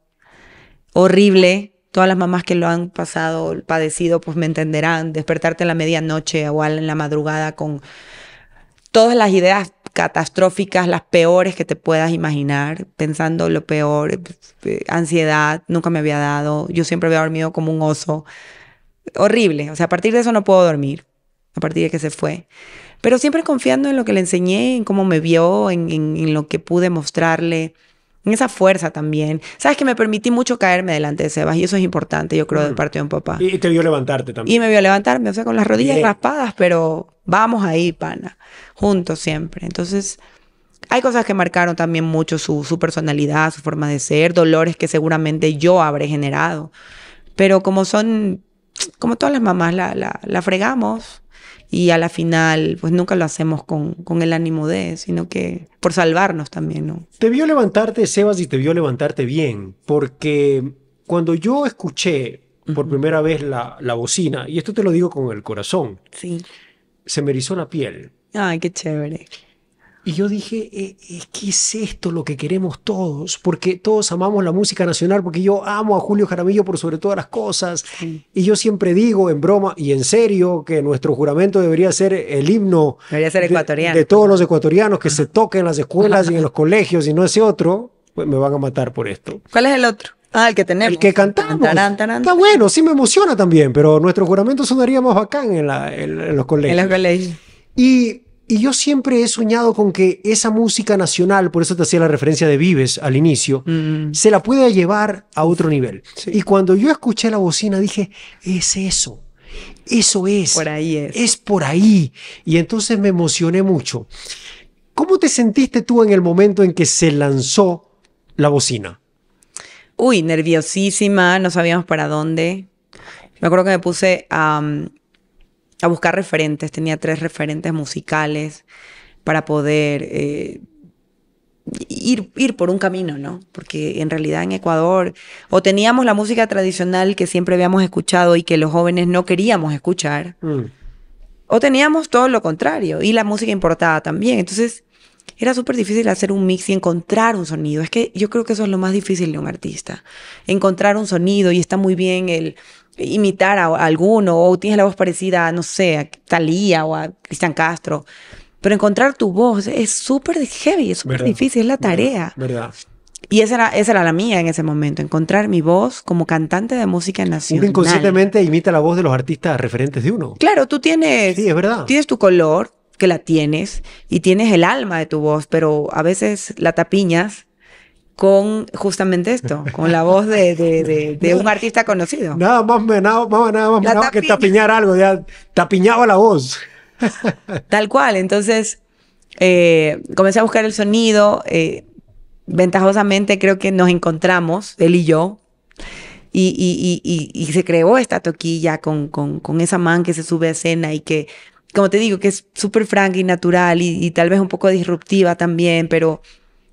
[SPEAKER 2] Horrible todas las mamás que lo han pasado, padecido, pues me entenderán, despertarte en la medianoche o en la madrugada con todas las ideas catastróficas, las peores que te puedas imaginar, pensando lo peor, eh, ansiedad, nunca me había dado, yo siempre había dormido como un oso, horrible, o sea, a partir de eso no puedo dormir, a partir de que se fue, pero siempre confiando en lo que le enseñé, en cómo me vio, en, en lo que pude mostrarle, esa fuerza también. Sabes que me permití mucho caerme delante de Sebas y eso es importante, yo creo, de mm. parte de un papá. Y
[SPEAKER 1] te vio levantarte también. Y me vio levantarme, o sea, con las rodillas raspadas,
[SPEAKER 2] pero vamos ahí, pana, juntos siempre. Entonces, hay cosas que marcaron también mucho su, personalidad, su forma de ser, dolores que seguramente yo habré generado. Pero como son, como todas las mamás, la, la, la
[SPEAKER 1] fregamos
[SPEAKER 2] y a la final pues nunca lo hacemos con, el ánimo de, sino que por salvarnos también, ¿no?
[SPEAKER 1] Te vio levantarte, Sebas, y te vio levantarte bien, porque cuando yo escuché por primera vez la, bocina, y esto te lo digo con el corazón, sí. se me erizó la piel. Ay, qué chévere. Y yo dije, eh, eh, ¿qué es esto lo que queremos todos? Porque todos amamos la música nacional, porque yo amo a Julio Jaramillo por sobre todas las cosas. Y yo siempre digo, en broma y en serio, que nuestro juramento debería ser el himno
[SPEAKER 2] debería ser ecuatoriano. De,
[SPEAKER 1] todos los ecuatorianos que se toque en las escuelas y en los colegios y no ese otro, pues me van a matar por esto. ¿Cuál es el otro? Ah, el que tenemos. El que cantamos. Está bueno, sí me emociona también, pero nuestro juramento sonaría más bacán en, en los colegios. En los colegios. Y y yo siempre he soñado con que esa música nacional, por eso te hacía la referencia de Vives al inicio, mm. se la pueda llevar a otro nivel. Y cuando yo escuché la bocina dije, es eso, eso es. Por ahí es. Es por ahí. Y entonces me emocioné mucho. ¿Cómo te sentiste tú en el momento en que se lanzó la bocina?
[SPEAKER 2] Uy, nerviosísima, no sabíamos para dónde. Me acuerdo que me puse a a buscar referentes. Tenía tres referentes musicales para poder eh, ir, ir por un camino, ¿no? Porque en realidad en Ecuador o teníamos la música tradicional que siempre habíamos escuchado y que los jóvenes no queríamos escuchar, mm. o teníamos todo lo contrario, y la música importada también. Entonces era súper difícil hacer un mix y encontrar un sonido. Es que yo creo que eso es lo más difícil de un artista, encontrar un sonido y está muy bien el imitar a, alguno o tienes la voz parecida, no sé, a Talía o a Cristian Castro. Pero encontrar tu voz es súper heavy, es súper difícil, es la tarea. Verdad. Y esa era, esa era la mía en ese momento, encontrar mi voz como cantante
[SPEAKER 1] de música nacional. Uno inconscientemente imita la voz de los artistas referentes de uno.
[SPEAKER 2] Claro, tú tienes, sí, es verdad. tienes tu color, que la tienes, y tienes el alma de tu voz, pero a veces la tapiñas con justamente esto, con la voz
[SPEAKER 1] de, un artista conocido. Nada más menado, más nada que tapiñar algo, ya tapiñaba la voz.
[SPEAKER 2] Tal cual, entonces eh, comencé a buscar el sonido, eh, ventajosamente creo que nos encontramos, él y yo, y, se creó esta toquilla con, con, con, esa man que se sube a escena y que, como te digo, que es súper franca y natural y tal vez un poco disruptiva también, pero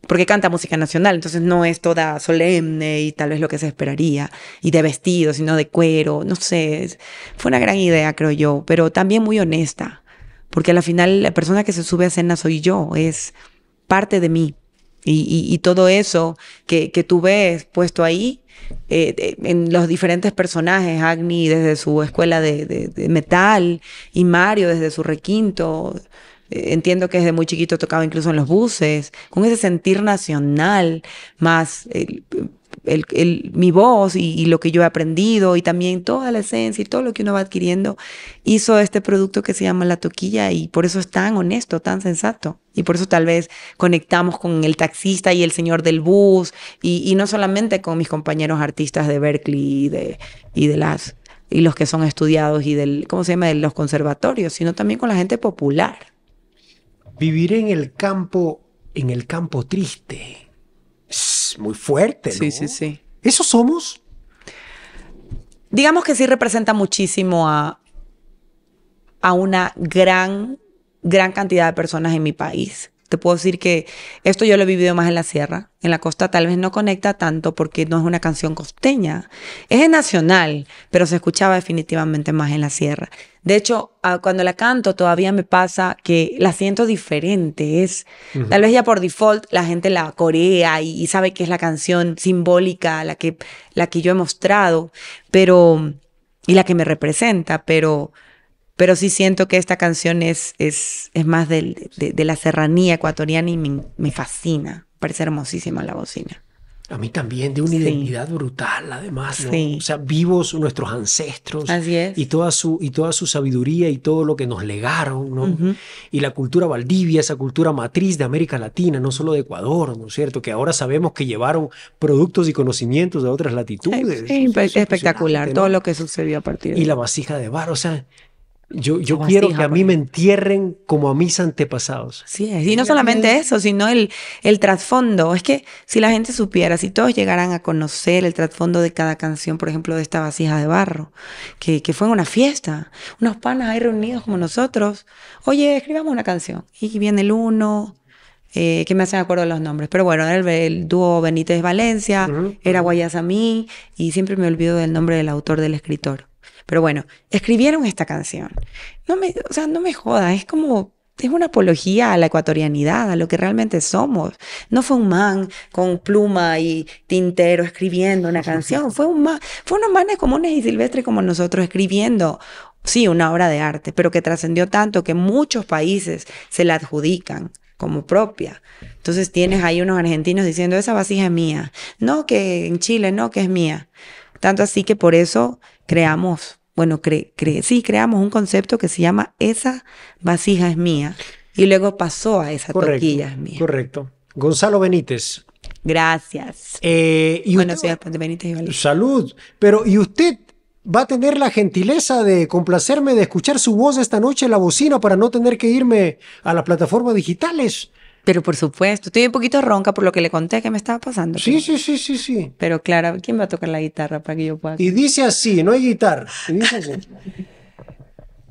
[SPEAKER 2] porque canta música nacional, entonces no es toda solemne y tal vez lo que se esperaría, y de vestido, sino de cuero, no sé, fue una gran idea, creo yo, pero también muy honesta, porque al final la persona que se sube a escena soy yo, es parte de mí, y, todo eso que, tú ves puesto ahí, eh, en los diferentes personajes, Agni desde su escuela de metal y Mario desde su requinto, entiendo que desde muy chiquito tocaba incluso en los buses, con ese sentir nacional, más el, el, mi voz y, lo que yo he aprendido y también toda la esencia y todo lo que uno va adquiriendo, hizo este producto que se llama La Toquilla y por eso es tan honesto, tan sensato. Y por eso tal vez conectamos con el taxista y el señor del bus y, no solamente con mis compañeros artistas de Berkeley y de, y de las y los que son estudiados y del, ¿cómo se llama?, de los conservatorios, sino también con la gente popular.
[SPEAKER 1] Viviré en el campo, en el campo triste. muy fuerte, ¿no? Sí, sí, sí. ¿Eso somos?
[SPEAKER 2] Digamos que sí representa muchísimo a, a una gran, gran cantidad de personas en mi país. Te puedo decir que esto yo lo he vivido más en la sierra. En la costa tal vez no conecta tanto porque no es una canción costeña. Es nacional, pero se escuchaba definitivamente más en la sierra. De hecho, ah, cuando la canto todavía me pasa que la siento diferente. Es, Tal vez ya por default la gente la corea y, sabe que es la canción simbólica, la que, la que yo he mostrado, pero, y la que me representa, pero, pero sí siento que esta canción es, es, más de, la serranía ecuatoriana y me,
[SPEAKER 1] me fascina. Parece hermosísima la bocina. A mí también, de una identidad brutal, además. O sea, vivos nuestros ancestros. Y toda, su, y toda su sabiduría y todo lo que nos legaron, ¿no? Y la cultura Valdivia, esa cultura matriz de América Latina, no solo de Ecuador, ¿no es cierto? Que ahora sabemos que llevaron productos y conocimientos de otras latitudes.
[SPEAKER 2] espectacular todo lo que sucedió a
[SPEAKER 1] partir de Y la vasija de bar, o sea, yo, quiero que a ah, mí me entierren como a mis antepasados.
[SPEAKER 2] Sí, Y no solamente eso, sino el, trasfondo. Es que si la gente supiera, si todos llegaran a conocer el trasfondo de cada canción, por ejemplo, de esta vasija de barro, que, que fue una fiesta, unos panas ahí reunidos como nosotros, oye, escribamos una canción. Y viene el uno, eh, que me hacen acuerdo de los nombres, pero bueno, era el, dúo Benítez Valencia, era Guayas era mí, y siempre me olvido del nombre del autor, del escritor. Pero bueno, escribieron esta canción. No me, o sea, no me jodas, es como es una apología a la ecuatorianidad, a lo que realmente somos. No fue un man con pluma y tintero escribiendo una canción, fue un man, fue unos manes comunes y silvestres como nosotros escribiendo, sí, una obra de arte, pero que trascendió tanto que muchos países se la adjudican como propia. Entonces tienes ahí unos argentinos diciendo, esa vasija es mía, no que en Chile, no que es mía. Tanto así que por eso creamos bueno, cre sí, creamos un concepto que se llama Esa vasija es mía. Y luego pasó a esa es mía. Correcto.
[SPEAKER 1] Gonzalo Benítez. Gracias. Eh, y Benítez y Salud. Pero, ¿y usted va a tener la gentileza de complacerme de escuchar su voz esta noche en la bocina para no tener que irme a las plataformas digitales? Pero por supuesto,
[SPEAKER 2] estoy un poquito ronca por lo que le conté que me estaba pasando. Sí, sí, sí, sí, sí. Pero Clara, ¿quién va a tocar la guitarra para que
[SPEAKER 1] yo pueda? Y dice así, no hay guitarra. dice así.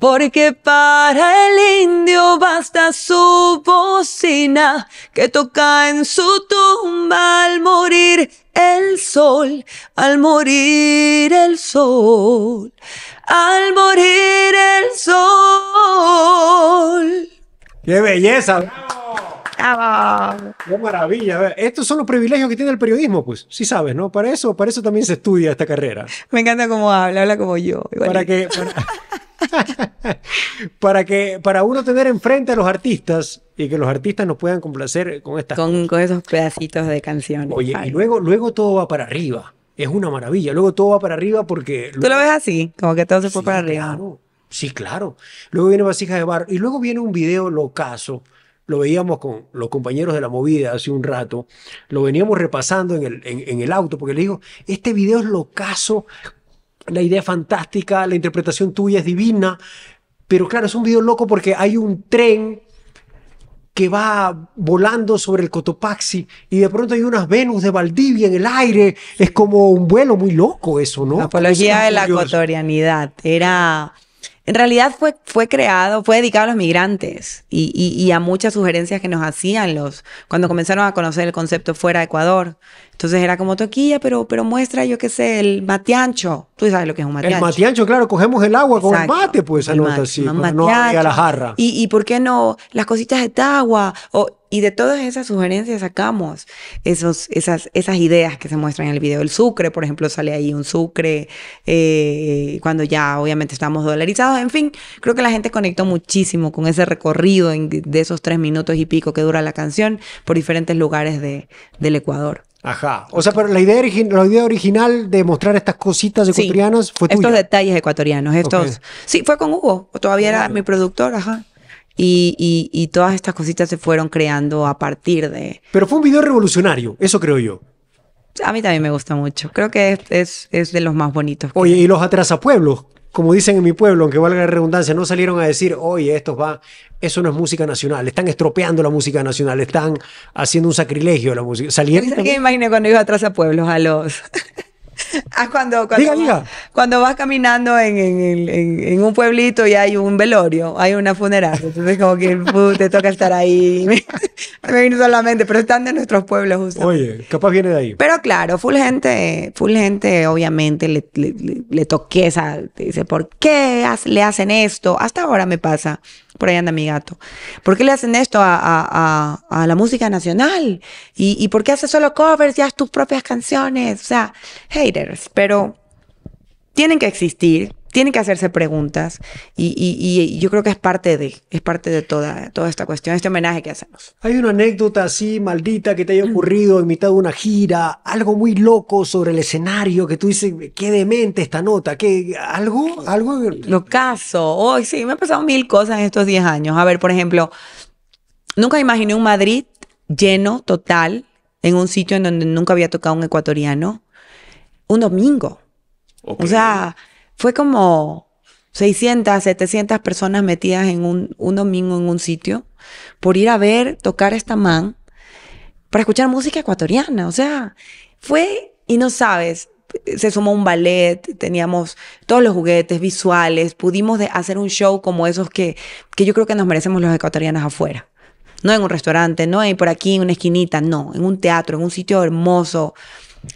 [SPEAKER 1] Porque
[SPEAKER 2] para el indio basta su bocina que toca en su tumba al morir el sol, al morir el sol, al morir el
[SPEAKER 1] sol. ¡Qué belleza! ¡Bravo! ¡Qué maravilla! estos son los privilegios que tiene el periodismo, pues. Sí sabes, ¿no? Para eso, para eso también se estudia esta carrera.
[SPEAKER 2] Me encanta cómo habla, habla como yo. Para que...
[SPEAKER 1] Para... que para uno tener enfrente a los artistas y que los artistas nos puedan complacer con estas con, con esos pedacitos de canciones oye y luego luego todo va para arriba es una maravilla luego todo va para arriba porque tú lo ves así como que todo se fue para arriba claro. sí claro luego viene vasija de barro y luego viene un video locazo lo veíamos con los compañeros de la movida hace un rato, lo veníamos repasando en el, en, el auto, porque le digo, este video es locazo la idea es fantástica, la interpretación tuya es divina, pero claro, es un video loco porque hay un tren que va volando sobre el Cotopaxi y de pronto hay unas Venus de Valdivia en el aire. Es como un vuelo muy loco eso, ¿no? La apología de la
[SPEAKER 2] ecuatorianidad. Era en realidad fue, fue creado, fue dedicado a los migrantes y, a muchas sugerencias que nos hacían los cuando comenzaron a conocer el concepto fuera de Ecuador entonces era como toquilla, pero, pero muestra, yo qué sé, el mateancho. Tú sabes lo que es un mateancho. El mateancho,
[SPEAKER 1] claro, cogemos el agua con el mate, pues, el así, no la jarra. Y,
[SPEAKER 2] y por qué no las cositas de tagua, o, y de todas esas sugerencias sacamos esos, esas, esas ideas que se muestran en el video. El sucre, por ejemplo, sale ahí un sucre eh, cuando ya obviamente estamos dolarizados. En fin, creo que la gente conectó muchísimo con ese recorrido de esos tres minutos y pico que dura la canción por diferentes lugares de, del Ecuador. Ajá.
[SPEAKER 1] O sea, pero la idea, original de mostrar estas cositas ecuatorianas fue tuya. Estos detalles ecuatorianos, estos. Sí, fue con Hugo. Todavía era mi
[SPEAKER 2] productor, ajá. Y, y, y, todas estas cositas se fueron creando a partir
[SPEAKER 1] de. Pero fue un video revolucionario, eso creo yo. A mí también me gusta mucho. Creo que es, es, es de los más bonitos. Oye, ¿y los atrasapueblos? como dicen en mi pueblo, aunque valga la redundancia, no salieron a decir, oye, esto va, eso no es música nacional, están estropeando la música nacional, están haciendo un sacrilegio a la música. Salieron. cuando iba atrás a pueblos, a los.
[SPEAKER 2] Ah, cuando, cuando, vas, caminando en, en, un pueblito y hay un velorio, hay una funeraria, entonces como que te toca estar ahí. Me vino solamente, pero están de nuestros pueblos justo. Oye, capaz viene de ahí. Pero claro, full gente, full gente obviamente le, le, le, le dice, ¿por qué le hacen esto? Hasta ahora me pasa. Por ahí anda mi gato. ¿Por qué le hacen esto a, la música nacional? ¿Y, por qué haces solo covers y haces tus propias canciones? O sea, haters, pero tienen que existir tienen que hacerse preguntas y, yo creo que es parte de, es parte de toda, toda esta cuestión, este homenaje que hacemos.
[SPEAKER 1] ¿Hay una anécdota así maldita que te haya ocurrido en mitad de una gira? ¿Algo muy loco sobre el escenario que tú dices, qué demente esta nota? ¿Qué, ¿Algo? ¿Algo? Lo caso. Hoy sí, me han pasado
[SPEAKER 2] mil cosas en estos 10 años. A ver, por ejemplo, nunca imaginé un Madrid lleno, total, en un sitio en donde nunca había tocado un ecuatoriano, un domingo. O sea, fue como 600, 700 personas metidas en un, domingo en un sitio por ir a ver, tocar esta man, para escuchar música ecuatoriana. O sea, fue, y no sabes, se sumó un ballet, teníamos todos los juguetes visuales, pudimos de hacer un show como esos que, que yo creo que nos merecemos los ecuatorianos afuera. No en un restaurante, no en por aquí en una esquinita, no, en un teatro, en un sitio hermoso,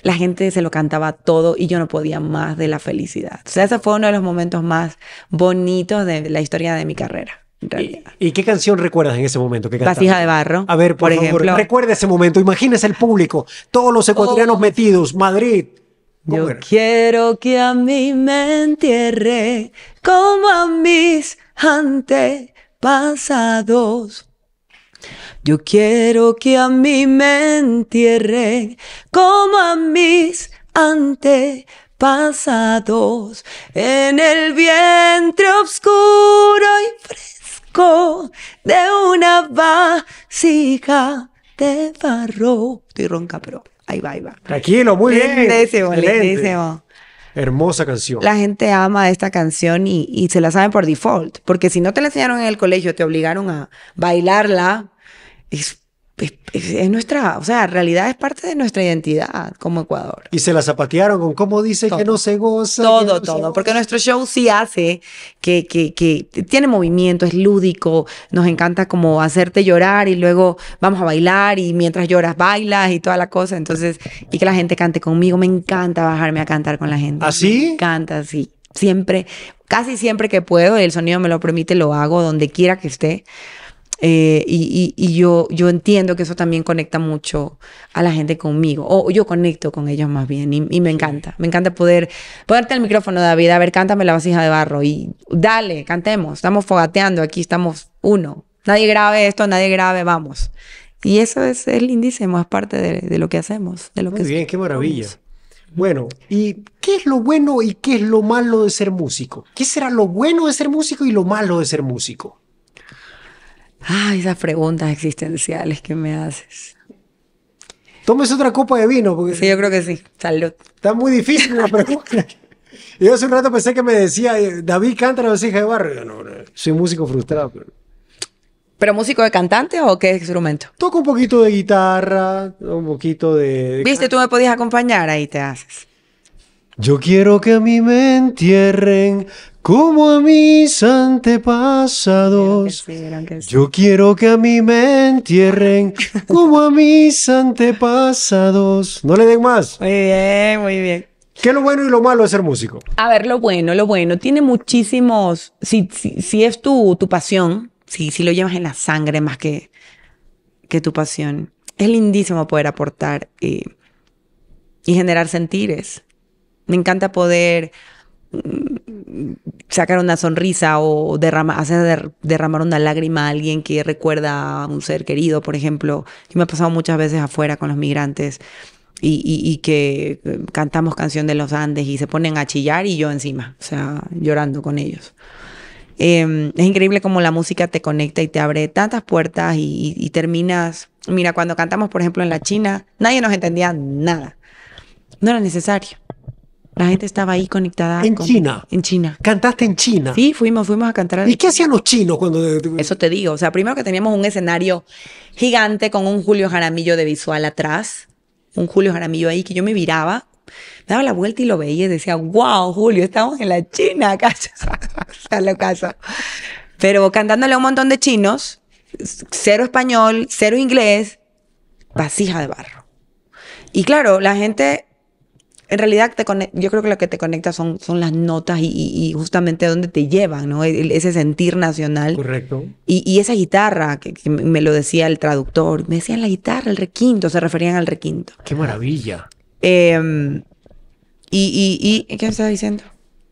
[SPEAKER 2] la gente se lo cantaba todo y yo no podía más de la felicidad. O sea, ese fue uno de los momentos más bonitos de la historia de
[SPEAKER 1] mi carrera. ¿Y, ¿Y, qué canción recuerdas en ese momento? Que de barro. A ver, por, ejemplo. recuerda ese momento. Imagínese el público, todos los ecuatorianos oh. metidos, Madrid. Yo
[SPEAKER 2] quiero que a mí me entierre como a mis antepasados yo quiero que a mí me entierren como a mis antepasados en el vientre oscuro y fresco de una vasija de
[SPEAKER 1] barro. Estoy ronca, pero ahí va, ahí va. Tranquilo, muy bien. Lindísimo. Hermosa canción. La
[SPEAKER 2] gente ama esta canción y, y se la saben por default, porque si no te la enseñaron en el colegio, te obligaron a bailarla es, nuestra, o sea, realidad es parte de nuestra identidad como Ecuador.
[SPEAKER 1] Y se la zapatearon con cómo dice
[SPEAKER 2] que no se goza. Todo, todo, porque nuestro show sí hace que, que, tiene movimiento, es lúdico, nos encanta como hacerte llorar y luego vamos a bailar y mientras lloras bailas y toda la cosa, entonces, y que la gente cante conmigo, me encanta bajarme a cantar con la gente. ¿Así? ¿Ah, me encanta, sí. Siempre, casi siempre que puedo, el sonido me lo permite, lo hago donde quiera que esté. Eh, y, yo, yo entiendo que eso también conecta mucho a la gente conmigo, o yo conecto con ellos más bien, y, me encanta, me encanta poder ponerte el micrófono, David, a ver, cántame la vasija de barro, y dale, cantemos, estamos fogateando, aquí estamos uno, nadie grabe esto, nadie grabe, vamos. Y eso es, el
[SPEAKER 1] índice más parte de, lo que hacemos, de lo bien, qué maravilla. Bueno, ¿y qué es lo bueno y qué es lo malo de ser músico? ¿Qué será lo bueno de ser músico y lo malo de ser músico? Ah, esas preguntas existenciales que me haces. Tomes otra copa de vino. Porque sí, yo creo que sí. Salud. Está muy difícil la pregunta. yo hace un rato pensé que me decía, eh, David canta la de barrio. soy músico frustrado.
[SPEAKER 2] Pero... músico de cantante o qué instrumento?
[SPEAKER 1] Toco un poquito de guitarra, un poquito de Viste,
[SPEAKER 2] tú me podías acompañar, ahí te haces.
[SPEAKER 1] Yo quiero que a mí me entierren como a mis antepasados. Yo quiero que a mí me entierren como a mis antepasados. No le den más. Muy bien, muy bien. ¿Qué es lo bueno y lo malo de ser músico?
[SPEAKER 2] A ver, lo bueno, lo bueno. Tiene muchísimos. Si, si, es tu, tu pasión, si, si lo llevas en la sangre más que, que tu pasión, es lindísimo poder aportar y, eh, y generar sentires me encanta poder mm, sacar una sonrisa o hacer derramar una lágrima a alguien que recuerda a un ser querido, por ejemplo, Y me ha pasado muchas veces afuera con los migrantes y, que eh, cantamos canción de los Andes y se ponen a chillar y yo encima, o sea, llorando con ellos. Em, es increíble cómo la música te conecta y te abre tantas puertas y terminas, mira, cuando cantamos, por ejemplo, en la China, nadie nos entendía nada, no era necesario la gente estaba ahí conectada. ¿En China? En China. ¿Cantaste en China? Sí, fuimos, fuimos a cantar. ¿Y qué hacían los chinos cuando...? Eso te digo. O sea, primero que teníamos un escenario gigante con un Julio Jaramillo de visual atrás. Un Julio Jaramillo ahí que yo me viraba. Me daba la vuelta y lo veía y decía, wow, Julio, estamos en la China, a la casa! Pero cantándole a un montón de chinos, cero español, cero inglés, vasija de barro. Y claro, la gente en realidad te yo creo que lo que te conecta son, son las notas y, justamente dónde te llevan, ¿no? ese sentir nacional. Correcto. Y, esa guitarra, que, me lo decía el traductor, me decían la guitarra, el requinto, se referían al requinto. ¡Qué maravilla! Em, y, ¿qué me diciendo?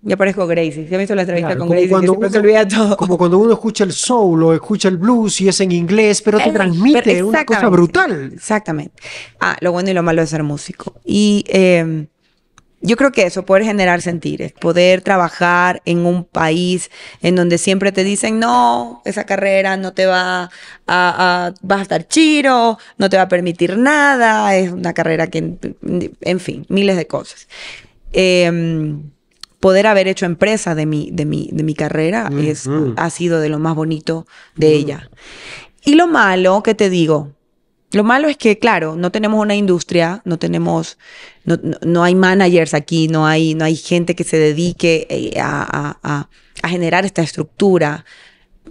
[SPEAKER 2] Ya parezco Gracie. Ya me visto la entrevista con Gracie. Cuando
[SPEAKER 1] uno, Como cuando uno escucha el soul o escucha el blues y es en inglés, pero te transmite una cosa
[SPEAKER 2] brutal. Exactamente. Ah, lo bueno y lo malo de ser músico.
[SPEAKER 1] Y eh, yo creo que eso,
[SPEAKER 2] poder generar sentires, poder trabajar en un país en donde siempre te dicen, no, esa carrera no te va a, a vas a estar chiro, no te va a permitir nada, es una carrera que, en fin, miles de cosas. Em, poder haber hecho empresa de mi, de de mi carrera es, ha sido de lo más bonito de ella. Y lo malo que te digo, lo malo es que, claro, no tenemos una industria, no tenemos, no, no hay managers aquí, no hay, no hay gente que se dedique eh, a, generar esta estructura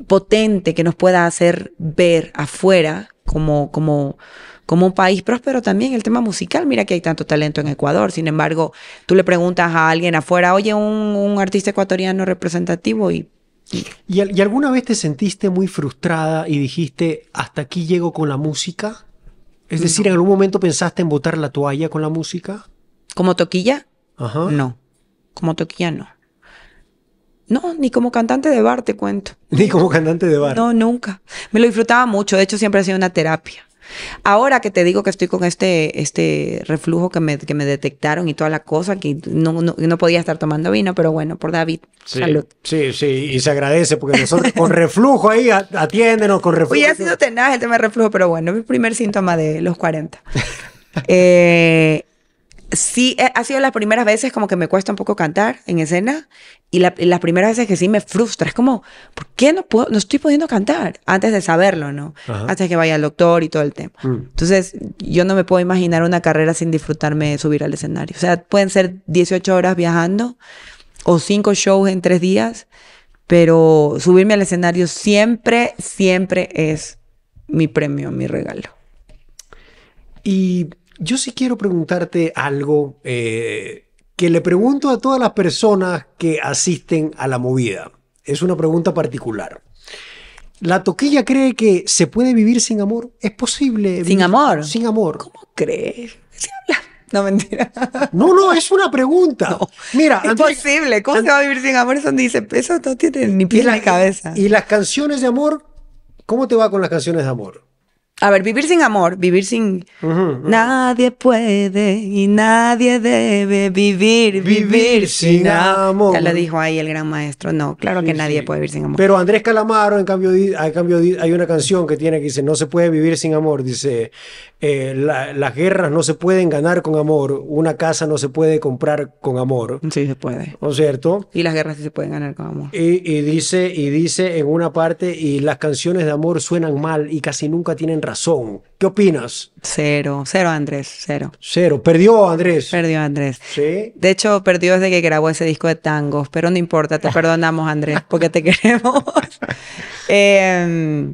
[SPEAKER 2] potente que nos pueda hacer ver afuera como, como, como un país próspero también el tema musical. Mira que hay tanto talento en Ecuador. Sin embargo, tú le preguntas a alguien afuera, oye, un, artista ecuatoriano representativo y...
[SPEAKER 1] ¿Y, ¿Y alguna vez te sentiste muy frustrada y dijiste, hasta aquí llego con la música? Es decir, ¿en algún momento pensaste en botar la toalla con la música? ¿Como toquilla? Ajá. No.
[SPEAKER 2] Como toquilla no. No, ni como cantante de bar te cuento.
[SPEAKER 1] Ni como cantante
[SPEAKER 2] de bar. No, nunca. Me lo disfrutaba mucho. De hecho, siempre ha sido una terapia. Ahora que te digo que estoy con este, este reflujo que me, que me detectaron y toda la cosa, que no, no podía estar tomando vino, pero bueno, por David, sí, salud.
[SPEAKER 1] Sí, sí, y se agradece porque nosotros con reflujo ahí, atiéndenos con reflujo. Uy, ha
[SPEAKER 2] sido tenaz el tema de reflujo, pero bueno, mi primer síntoma de los 40. eh, sí eh, ha sido las primeras veces como que me cuesta un poco cantar en escena y, la, las primeras veces que sí me frustra. Es como, ¿por qué no, puedo, no estoy pudiendo cantar? Antes de saberlo, ¿no? Antes de que vaya al doctor y todo el tema. Mm. Entonces, yo no me puedo imaginar una carrera sin disfrutarme de subir al escenario. O sea, pueden ser 18 horas viajando o 5 shows en 3 días, pero subirme al escenario siempre, siempre es mi premio, mi regalo.
[SPEAKER 1] Y yo sí quiero preguntarte algo eh, que le pregunto a todas las personas que asisten a la movida. Es una pregunta particular. La toquilla cree que se puede vivir sin amor. ¿Es posible? ¿Sin amor? Sin amor. ¿Cómo crees? No, mentira. No, no, es una pregunta. Mira, es posible. ¿Cómo se va a vivir sin amor? Eso dice, eso no tiene ni pies en cabeza. ¿Y las canciones de amor? ¿Cómo te va con las canciones de amor? a ver, vivir sin amor, vivir sin...
[SPEAKER 2] Nadie puede y nadie debe vivir, vivir, sin amor. Ya lo dijo ahí el gran maestro. No, claro que nadie puede vivir sin amor.
[SPEAKER 1] Pero Andrés Calamaro, en cambio, hay, hay una canción que tiene que dice, no se puede vivir sin amor. Dice, eh, las guerras no se pueden ganar con amor, una casa no se puede comprar con amor. Sí, se puede. ¿No es cierto? Y las guerras sí se pueden ganar con amor. Y, dice, y dice en una parte, y las canciones de amor suenan mal y casi nunca tienen razón razón. ¿Qué opinas? Cero, cero Andrés, cero. Cero, perdió Andrés. Perdió Andrés. Sí. De hecho, perdió
[SPEAKER 2] desde que grabó ese disco de tangos, pero no importa, te perdonamos Andrés, porque te queremos. Em,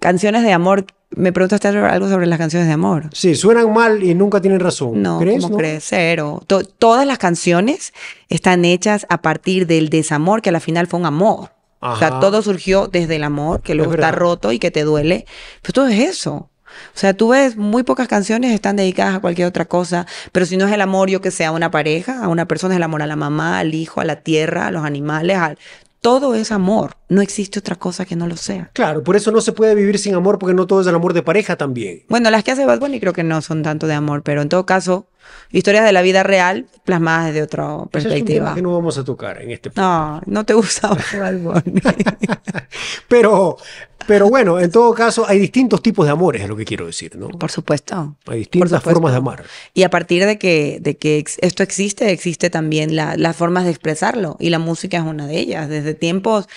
[SPEAKER 2] canciones de amor. Me preguntaste algo sobre las canciones de
[SPEAKER 1] amor. Sí, suenan mal y nunca tienen razón. No, crees?
[SPEAKER 2] Cero. todas las canciones están hechas a partir del desamor, que a la final fue un amor.
[SPEAKER 1] O sea, todo
[SPEAKER 2] surgió desde el amor, que luego está roto y que te duele. Pero pues todo es eso. O sea, tú ves, muy pocas canciones están dedicadas a cualquier otra cosa, pero si no es el amor, yo que sea a una pareja, a una persona, es el amor a la mamá, al hijo, a la tierra, a los animales, a todo es amor. No existe otra
[SPEAKER 1] cosa que no lo sea. Claro, por eso no se puede vivir sin amor porque no todo es el amor de pareja también.
[SPEAKER 2] Bueno, las que hace Bad Bunny creo que no son tanto de amor, pero en todo caso, historias de la vida real plasmadas desde otra
[SPEAKER 1] perspectiva. Es un que no vamos a tocar en este punto.
[SPEAKER 2] No, no te gusta Bad Bunny.
[SPEAKER 1] pero pero bueno, en todo caso, hay distintos tipos de amores, es lo que quiero decir, ¿no? Por
[SPEAKER 2] supuesto.
[SPEAKER 1] Hay distintas formas de amar. Y a partir de que, de que esto existe, existe también
[SPEAKER 2] las formas de expresarlo. Y la música es una de ellas. Desde tiempos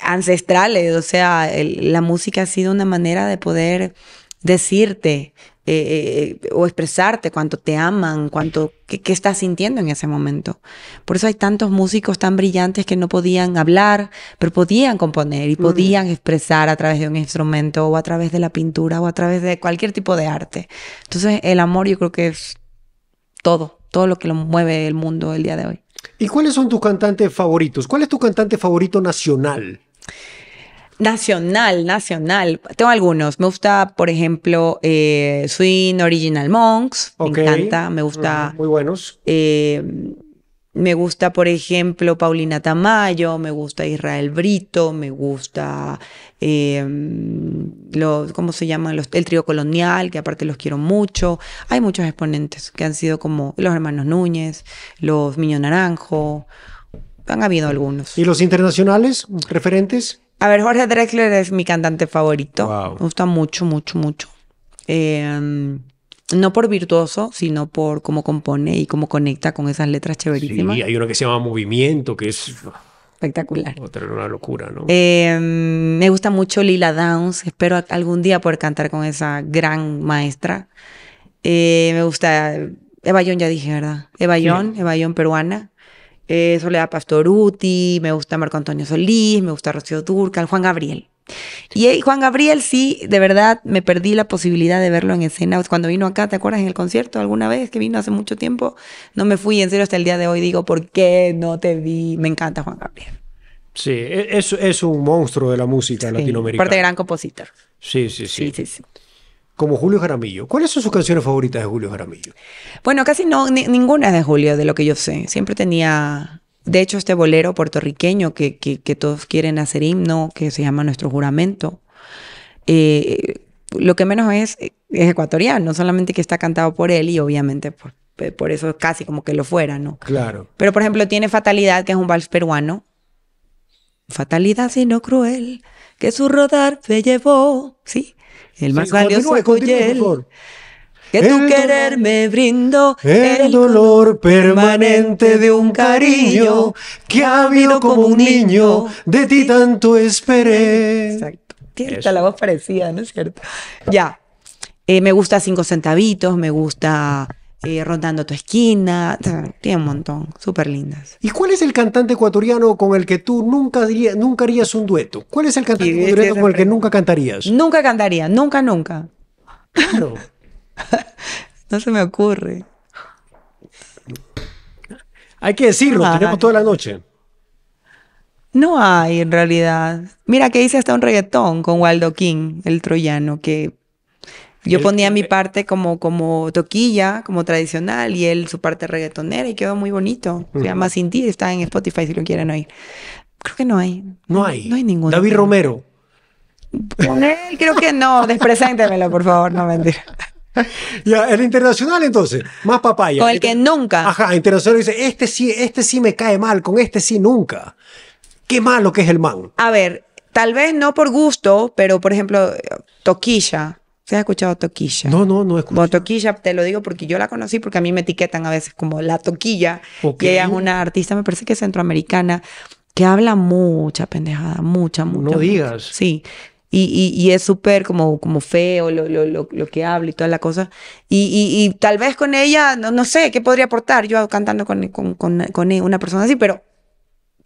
[SPEAKER 2] ancestrales, o sea, la música ha sido una manera de poder decirte eh, eh, o expresarte cuánto te aman, cuánto, qué, estás sintiendo en ese momento. Por eso hay tantos músicos tan brillantes que no podían hablar, pero podían componer y podían expresar a través de un instrumento o a través de la pintura o a través de cualquier tipo de arte. Entonces el amor yo creo que es todo, todo lo que lo mueve el mundo el
[SPEAKER 1] día de hoy. ¿Y cuáles son tus cantantes favoritos? ¿Cuál es tu cantante favorito nacional?
[SPEAKER 2] Nacional, nacional. Tengo algunos. Me gusta, por ejemplo, eh, Original Monks. Me encanta, me gusta. Ah, muy buenos. Eh, me gusta, por ejemplo, Paulina Tamayo, me gusta Israel Brito, me gusta, eh, ¿cómo se llaman? Los, el trío colonial, que aparte los quiero mucho. Hay muchos exponentes que han sido como los hermanos Núñez, los Miño Naranjo, han habido algunos. ¿Y los internacionales referentes? A ver, Jorge Drexler es mi cantante favorito. Me gusta mucho, mucho, mucho. Em, no por virtuoso, sino por cómo compone y cómo conecta con esas letras
[SPEAKER 1] chéverísimas. Sí, hay uno que se llama Movimiento, que es espectacular. Otra una locura, ¿no?
[SPEAKER 2] Em, me gusta mucho Lila Downs. Espero algún día poder cantar con esa gran maestra. Eh, me gusta Eva ya dije, ¿verdad? Eva Young, Eva peruana. Eh, da Pastor Uti, me gusta Marco Antonio Solís, me gusta Rocío Durcal, Juan Gabriel. Y eh, Juan Gabriel, sí, de verdad me perdí la posibilidad de verlo en escena. Cuando vino acá, ¿te acuerdas en el concierto alguna vez que vino hace mucho tiempo? No me fui, en serio, hasta el día de hoy digo, ¿por qué no te vi? Me encanta Juan Gabriel.
[SPEAKER 1] Sí, e, es, es un monstruo de la música sí, latinoamericana. Parte gran compositor. Sí sí, sí, sí, sí como Julio Jaramillo. ¿Cuáles son sus canciones favoritas de Julio Jaramillo? Bueno, casi no, ninguna de Julio, de lo que yo sé.
[SPEAKER 2] Siempre tenía, de hecho, este bolero puertorriqueño que, que, todos quieren hacer himno, que se llama Nuestro Juramento. Eh, lo que menos es, es ecuatoriano, solamente que está cantado por él y obviamente por, eso eso casi como que lo fuera, ¿no? Claro. Pero, por ejemplo, tiene Fatalidad, que es un vals peruano. Fatalidad sino cruel, que su rodar se llevó, ¿sí? El más valioso
[SPEAKER 1] Que tu querer me brindo el dolor permanente de un cariño que ha habido como un niño, de ti tanto
[SPEAKER 2] esperé. Exacto. la voz parecía, ¿no es cierto? Ya. Eh, me gusta cinco centavitos, me gusta eh, rondando tu esquina, tiene un montón,
[SPEAKER 1] súper lindas. ¿Y cuál es el cantante ecuatoriano con el que tú nunca, nunca harías un dueto? ¿Cuál es el cantante ecuatoriano con el que nunca cantarías?
[SPEAKER 2] Nunca cantaría, nunca, nunca. Claro. no se me ocurre.
[SPEAKER 1] Hay que decirlo, tenemos toda la noche.
[SPEAKER 2] No hay en realidad. Mira que hice hasta un reggaetón con Waldo King, el troyano, que yo ponía mi eh, parte como, como toquilla, como tradicional, y él su parte reggaetonera, y quedó muy bonito. Se llama Sin Ti, está en Spotify si lo quieren oír. Creo que no hay.
[SPEAKER 1] No hay. No hay ninguno. David Romero. Con él creo que no. Despreséntemelo, por favor, no mentira. Ya, el internacional entonces, más papaya. Con el que nunca. Ajá, internacional dice, este sí, este sí me cae mal, con este sí nunca. Qué malo que es el man.
[SPEAKER 2] A ver, tal vez no por gusto, pero por ejemplo, Toquilla. ¿Se ha escuchado toquilla? No, no, no he escuchado. toquilla, te lo digo porque yo la conocí porque a mí me etiquetan a veces como la toquilla. que ella es una artista, me parece que es centroamericana, que habla mucha pendejada, mucha, mucha. No digas. Sí. Y, y, y, es súper como, como feo lo, lo, lo, lo, que habla y toda la cosa. Y, y tal vez con ella, no, no, sé, ¿qué podría aportar yo cantando con, con, con, con, una persona así? Pero,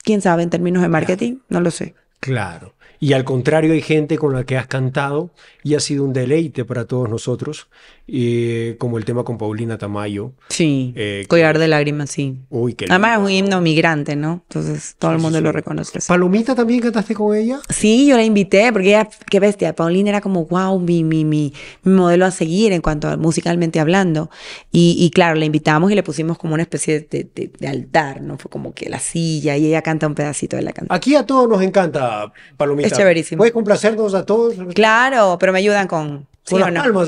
[SPEAKER 2] quién sabe, en términos de marketing, no lo sé.
[SPEAKER 1] Claro. Y al contrario, hay gente con la que has cantado y ha sido un deleite para todos nosotros y como el tema con Paulina Tamayo. Sí. Eh, collar de lágrimas, sí. Uy, qué
[SPEAKER 2] Además es un himno migrante, ¿no? Entonces todo el mundo lo reconoce. ¿Palomita también cantaste con ella? Sí, yo la invité porque ella, qué bestia, Paulina era como, wow, mi, mi, mi, modelo a seguir en cuanto a musicalmente hablando. Y, claro, la invitamos y le pusimos como una especie de, altar, ¿no? Fue como que la silla y ella canta un pedacito de la canción.
[SPEAKER 1] Aquí a todos nos encanta Palomita. Es chéverísimo. Puedes complacernos a todos.
[SPEAKER 2] Claro, pero me ayudan con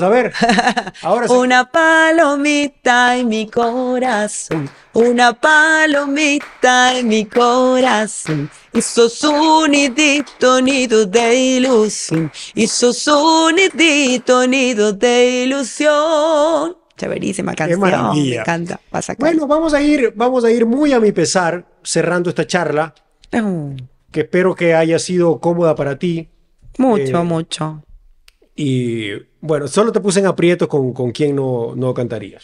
[SPEAKER 2] a ver. Una palomita en mi corazón, una palomita en mi corazón. Hizo su nidito, nido de ilusión. Hizo su nidito, nido de
[SPEAKER 1] ilusión. Chéverísima canción. Me encanta. bueno, vamos a ir, vamos a ir muy a mi pesar cerrando esta charla. Mm. Que espero que haya sido cómoda para ti. Mucho, eh, mucho. Y bueno, solo te puse en aprietos con, quien no, no cantarías.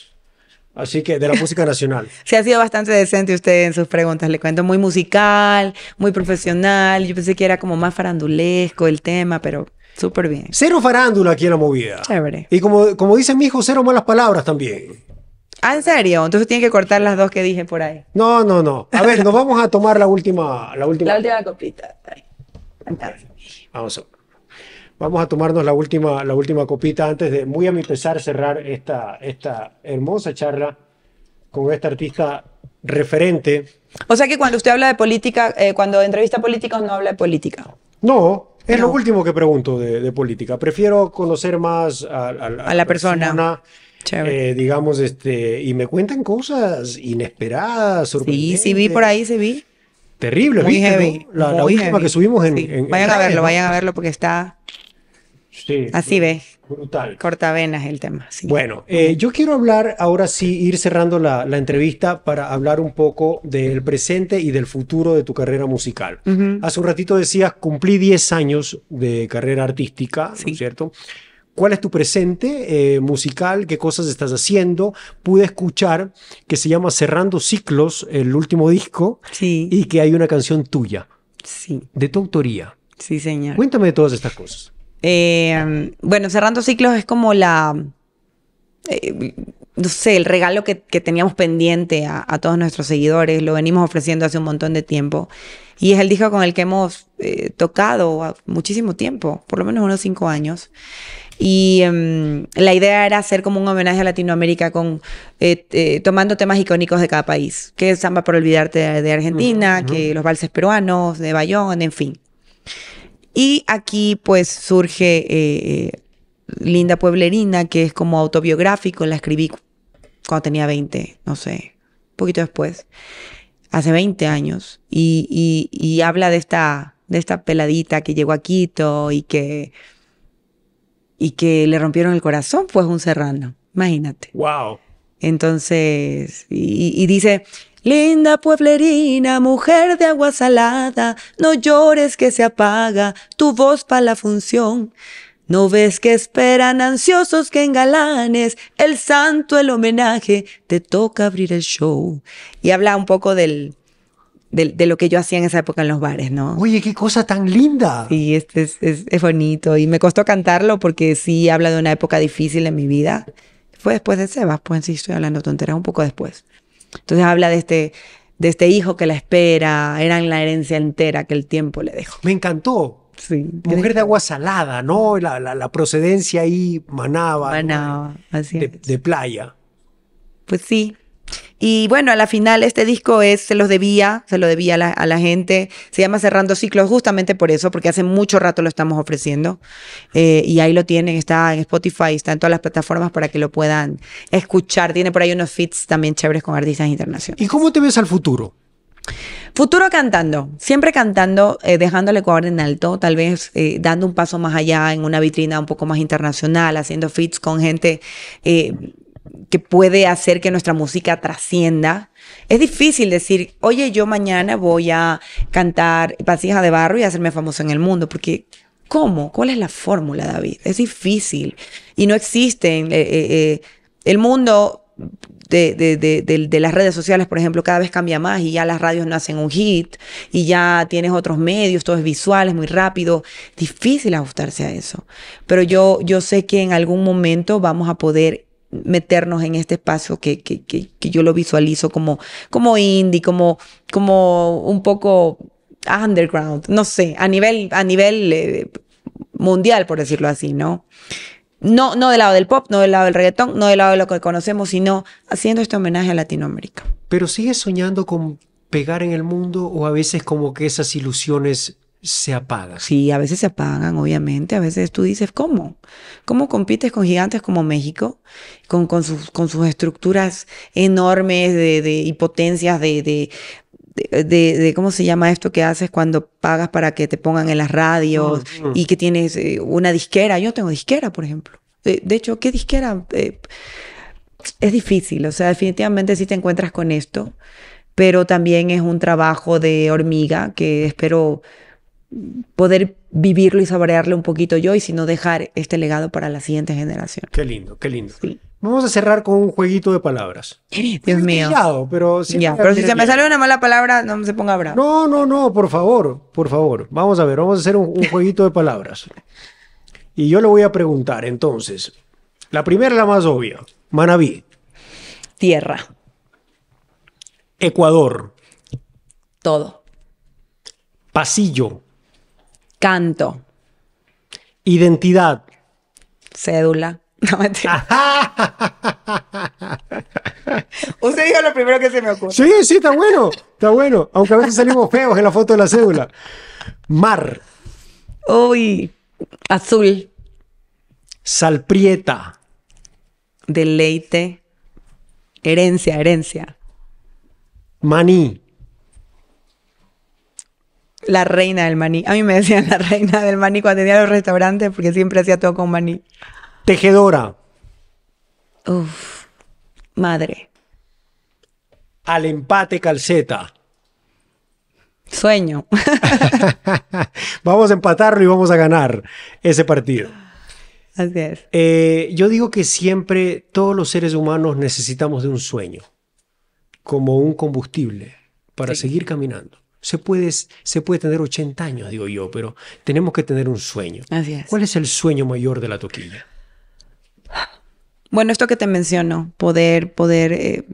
[SPEAKER 1] Así que de la música nacional.
[SPEAKER 2] Se ha sido bastante decente usted en sus preguntas, le cuento, muy musical, muy profesional. Yo pensé que era como más farandulesco el tema, pero
[SPEAKER 1] súper bien. Cero farándula aquí en la movida. Chévere. Y como, como dice mi hijo, cero malas palabras también.
[SPEAKER 2] Ah, ¿en serio? Entonces tiene que cortar las dos que dije por ahí.
[SPEAKER 1] No, no, no. A ver, nos vamos a tomar la última. La última, la última copita. Vamos a ver. Vamos a tomarnos la última, la última copita antes de, muy a mi pesar, cerrar esta, esta hermosa charla con esta artista referente. O sea que cuando usted habla de política, eh, cuando entrevista a políticos, no habla de política. No, es lo último que pregunto de, política. Prefiero conocer más a, la persona. Eh, digamos, este, y me cuentan cosas inesperadas, sorprendentes. Sí, sí vi por ahí, sí vi. Terrible, ¿viste, La, última que subimos en, Vayan a verlo, vayan
[SPEAKER 2] a verlo porque está Así ves. Brutal. Cortavenas el tema.
[SPEAKER 1] Bueno, eh, yo quiero hablar ahora sí, ir cerrando la, entrevista para hablar un poco del presente y del futuro de tu carrera musical. Hace un ratito decías, cumplí 10 años de carrera artística, cierto? ¿Cuál es tu presente eh, musical? ¿Qué cosas estás haciendo? Pude escuchar que se llama Cerrando Ciclos, el último disco, sí. y que hay una canción tuya. Sí. De tu autoría. Sí,
[SPEAKER 2] señor. Cuéntame de todas estas cosas. Em, bueno, cerrando ciclos es como la, eh, no sé, el regalo que, teníamos pendiente a, todos nuestros seguidores, lo venimos ofreciendo hace un montón de tiempo. Y es el disco con el que hemos eh, tocado muchísimo tiempo, por lo menos unos cinco años. Y em, la idea era hacer como un homenaje a Latinoamérica con eh, tomando temas icónicos de cada país, que es Samba por olvidarte de, Argentina, que los valses peruanos, de Bayón, en fin. Y aquí pues surge eh, eh, Linda Pueblerina, que es como autobiográfico, la escribí cuando tenía 20, no sé, un poquito después, hace 20 años, y, habla de esta, de esta peladita que llegó a Quito y que, y que le rompieron el corazón, pues un serrano, imagínate. ¡Wow! Entonces, y dice, Linda pueblerina, mujer de agua salada, no llores que se apaga tu voz para la función. ¿No ves que esperan ansiosos que engalanes el santo, el homenaje? Te toca abrir el show. Y habla un poco del, de, lo que yo hacía en esa época en los bares, ¿no? Oye, qué cosa tan linda. Sí, es, es, es, es, bonito. Y me costó cantarlo porque sí habla de una época difícil en mi vida. Fue después de Sebas, pues sí, estoy hablando tonteras un poco después. Entonces habla de este, de este hijo que la espera, eran la herencia entera que el tiempo le dejó.
[SPEAKER 1] Me encantó. Sí, Mujer de agua salada, ¿no? La, procedencia ahí manaba. Manaba, así de playa. Pues sí, y bueno, a la final este disco es,
[SPEAKER 2] se los debía, se lo debía a la, gente. Se llama Cerrando Ciclos justamente por eso, porque hace mucho rato lo estamos ofreciendo. Eh, y ahí lo tienen, está en Spotify, está en todas las plataformas para que lo puedan escuchar. Tiene por ahí unos fits también chéveres con artistas internacionales.
[SPEAKER 1] ¿Y cómo te ves al futuro?
[SPEAKER 2] Futuro cantando, siempre cantando, eh, dejándole dejando en alto, tal vez eh, dando un paso más allá en una vitrina un poco más internacional, haciendo fits con gente que puede hacer que nuestra música trascienda. Es difícil decir, oye, yo mañana voy a cantar Pasija de Barro y hacerme famoso en el mundo, porque ¿cómo? ¿Cuál es la fórmula, David? Es difícil y no existen. Eh, eh, eh, el mundo de, las redes sociales, por ejemplo, cada vez cambia más y ya las radios no hacen un hit y ya tienes otros medios, todo es visual, es muy rápido. Difícil ajustarse a eso. Pero yo, yo sé que en algún momento vamos a poder meternos en este espacio que, que, yo lo visualizo como, como indie, como, como un poco underground, no sé, a nivel, a nivel eh, mundial, por decirlo así, ¿no? No, no del lado del pop, no del lado del reggaetón, no del lado de lo que conocemos, sino haciendo este homenaje a Latinoamérica.
[SPEAKER 1] Pero sigues soñando con pegar en el mundo o a veces como que esas ilusiones se apagan. Sí, a veces
[SPEAKER 2] se apagan, obviamente. A veces tú dices, ¿cómo? ¿Cómo compites con gigantes como México, con, sus, con sus estructuras enormes de, y potencias de, de cómo se llama esto que haces cuando pagas para que te pongan en las radios ah, y que tienes eh, una disquera. Yo tengo disquera, por ejemplo. Eh, de, hecho, ¿qué disquera? Eh, es difícil, o sea, definitivamente sí te encuentras con esto, pero también es un trabajo de hormiga que espero poder vivirlo y saborearle un poquito yo y si no dejar este legado para la siguiente generación.
[SPEAKER 1] Qué lindo, qué lindo. Vamos a cerrar con un jueguito de palabras. Dios mío. pero, si se me sale una
[SPEAKER 2] mala palabra, no se ponga bravo.
[SPEAKER 1] No, no, no, por favor, por favor. Vamos a ver, vamos a hacer un, jueguito de palabras. Y yo le voy a preguntar entonces. La primera, la más obvia. Manaví Tierra. Ecuador. Todo. Pasillo. Canto. Identidad. Cédula. No me
[SPEAKER 2] Usted dijo lo primero que se me ocurrió. Sí,
[SPEAKER 1] sí, está bueno. Está bueno. Aunque a veces salimos feos en la foto de la cédula. Mar. Uy, azul. Salprieta.
[SPEAKER 2] Deleite. Herencia, herencia. Maní la reina del maní. A mí me decían la reina del maní cuando tenía los restaurantes porque siempre hacía todo con maní. Tejedora. Uf, madre.
[SPEAKER 1] Al empate calceta. Sueño. vamos a empatarlo y vamos a ganar ese partido. Así es. Eh, yo digo que siempre todos los seres humanos necesitamos de un sueño como un combustible para seguir caminando. Se puede, se puede tener 80 años, digo yo, pero tenemos que tener un sueño. es. ¿Cuál es el sueño mayor de la toquilla? Bueno,
[SPEAKER 2] esto que te menciono, poder, poder eh,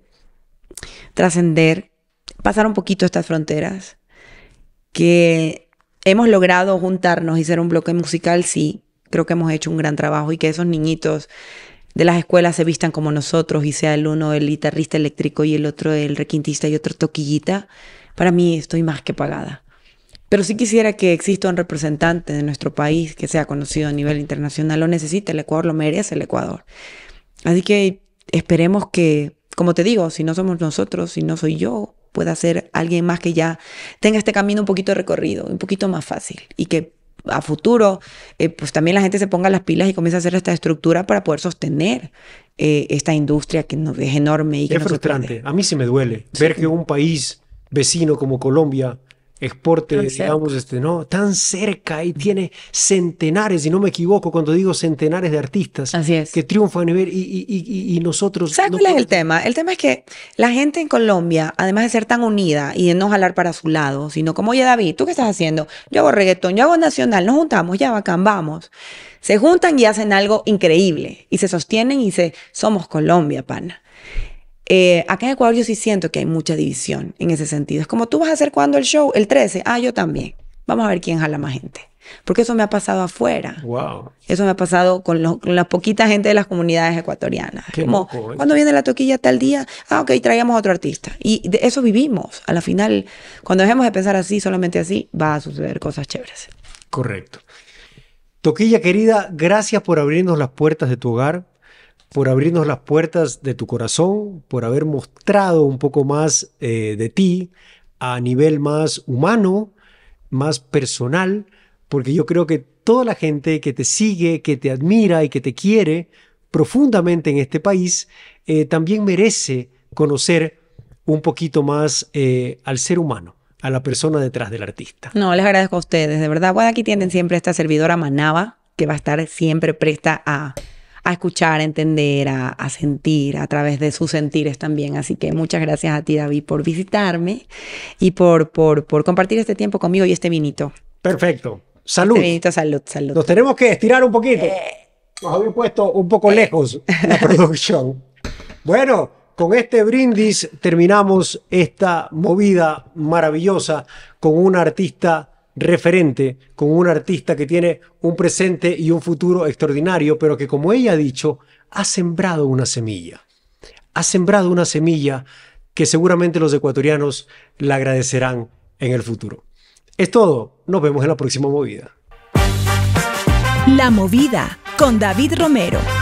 [SPEAKER 2] trascender, pasar un poquito estas fronteras, que hemos logrado juntarnos y ser un bloque musical, sí, creo que hemos hecho un gran trabajo y que esos niñitos de las escuelas se vistan como nosotros y sea el uno el guitarrista eléctrico y el otro el requintista y otro toquillita, para mí estoy más que pagada. Pero sí quisiera que exista un representante de nuestro país que sea conocido a nivel internacional. Lo necesita el Ecuador, lo merece el Ecuador. Así que esperemos que, como te digo, si no somos nosotros, si no soy yo, pueda ser alguien más que ya tenga este camino un poquito recorrido, un poquito más fácil y que a futuro, eh, pues también la gente se ponga las pilas y comience a hacer esta estructura para poder sostener eh, esta industria que es enorme
[SPEAKER 1] y que es frustrante. A mí sí me duele ver que un país vecino como Colombia exporte, digamos, este, ¿no? Tan cerca y tiene centenares, y no me equivoco cuando digo centenares de artistas Así que triunfan y, nosotros... ¿Sabes cuál es el tema? El tema es que la gente en Colombia, además de ser tan unida
[SPEAKER 2] y de no jalar para su lado, sino como, oye David, ¿tú qué estás haciendo? Yo hago reggaetón, yo hago nacional, nos juntamos, ya bacán, vamos. Se juntan y hacen algo increíble y se sostienen y se... Somos Colombia, pana. Eh, acá en Ecuador yo sí siento que hay mucha división en ese sentido. Es como tú vas a hacer cuando el show, el 13, ah, yo también. Vamos a ver quién jala más gente. Porque eso me ha pasado afuera. Wow. Eso me ha pasado con, la poquita gente de las comunidades ecuatorianas. como, cuando viene la toquilla tal día, ah, ok, traíamos otro artista. Y de eso vivimos. A la final, cuando dejemos de pensar así, solamente así, va a suceder cosas chéveres.
[SPEAKER 1] Correcto. Toquilla querida, gracias por abrirnos las puertas de tu hogar por abrirnos las puertas de tu corazón, por haber mostrado un poco más eh, de ti a nivel más humano, más personal, porque yo creo que toda la gente que te sigue, que te admira y que te quiere profundamente en este país, eh, también merece conocer un poquito más eh, al ser humano a la persona detrás del artista.
[SPEAKER 2] No, les agradezco a ustedes, de verdad. Bueno, aquí tienen siempre esta servidora Manaba, que va a estar siempre presta a a escuchar, a entender, a, a, sentir a través de sus sentires también. Así que muchas gracias a ti, David, por visitarme y por, por, por compartir este tiempo conmigo y este vinito. Perfecto. Este salud. Este salud,
[SPEAKER 1] salud. Nos tenemos que estirar un poquito. Eh. Nos habéis puesto un poco eh. lejos la producción. Bueno, con este brindis terminamos esta movida maravillosa con un artista referente con un artista que tiene un presente y un futuro extraordinario, pero que como ella ha dicho, ha sembrado una semilla. Ha sembrado una semilla que seguramente los ecuatorianos la agradecerán en el futuro. Es todo, nos vemos en la próxima movida.
[SPEAKER 2] La movida con David Romero.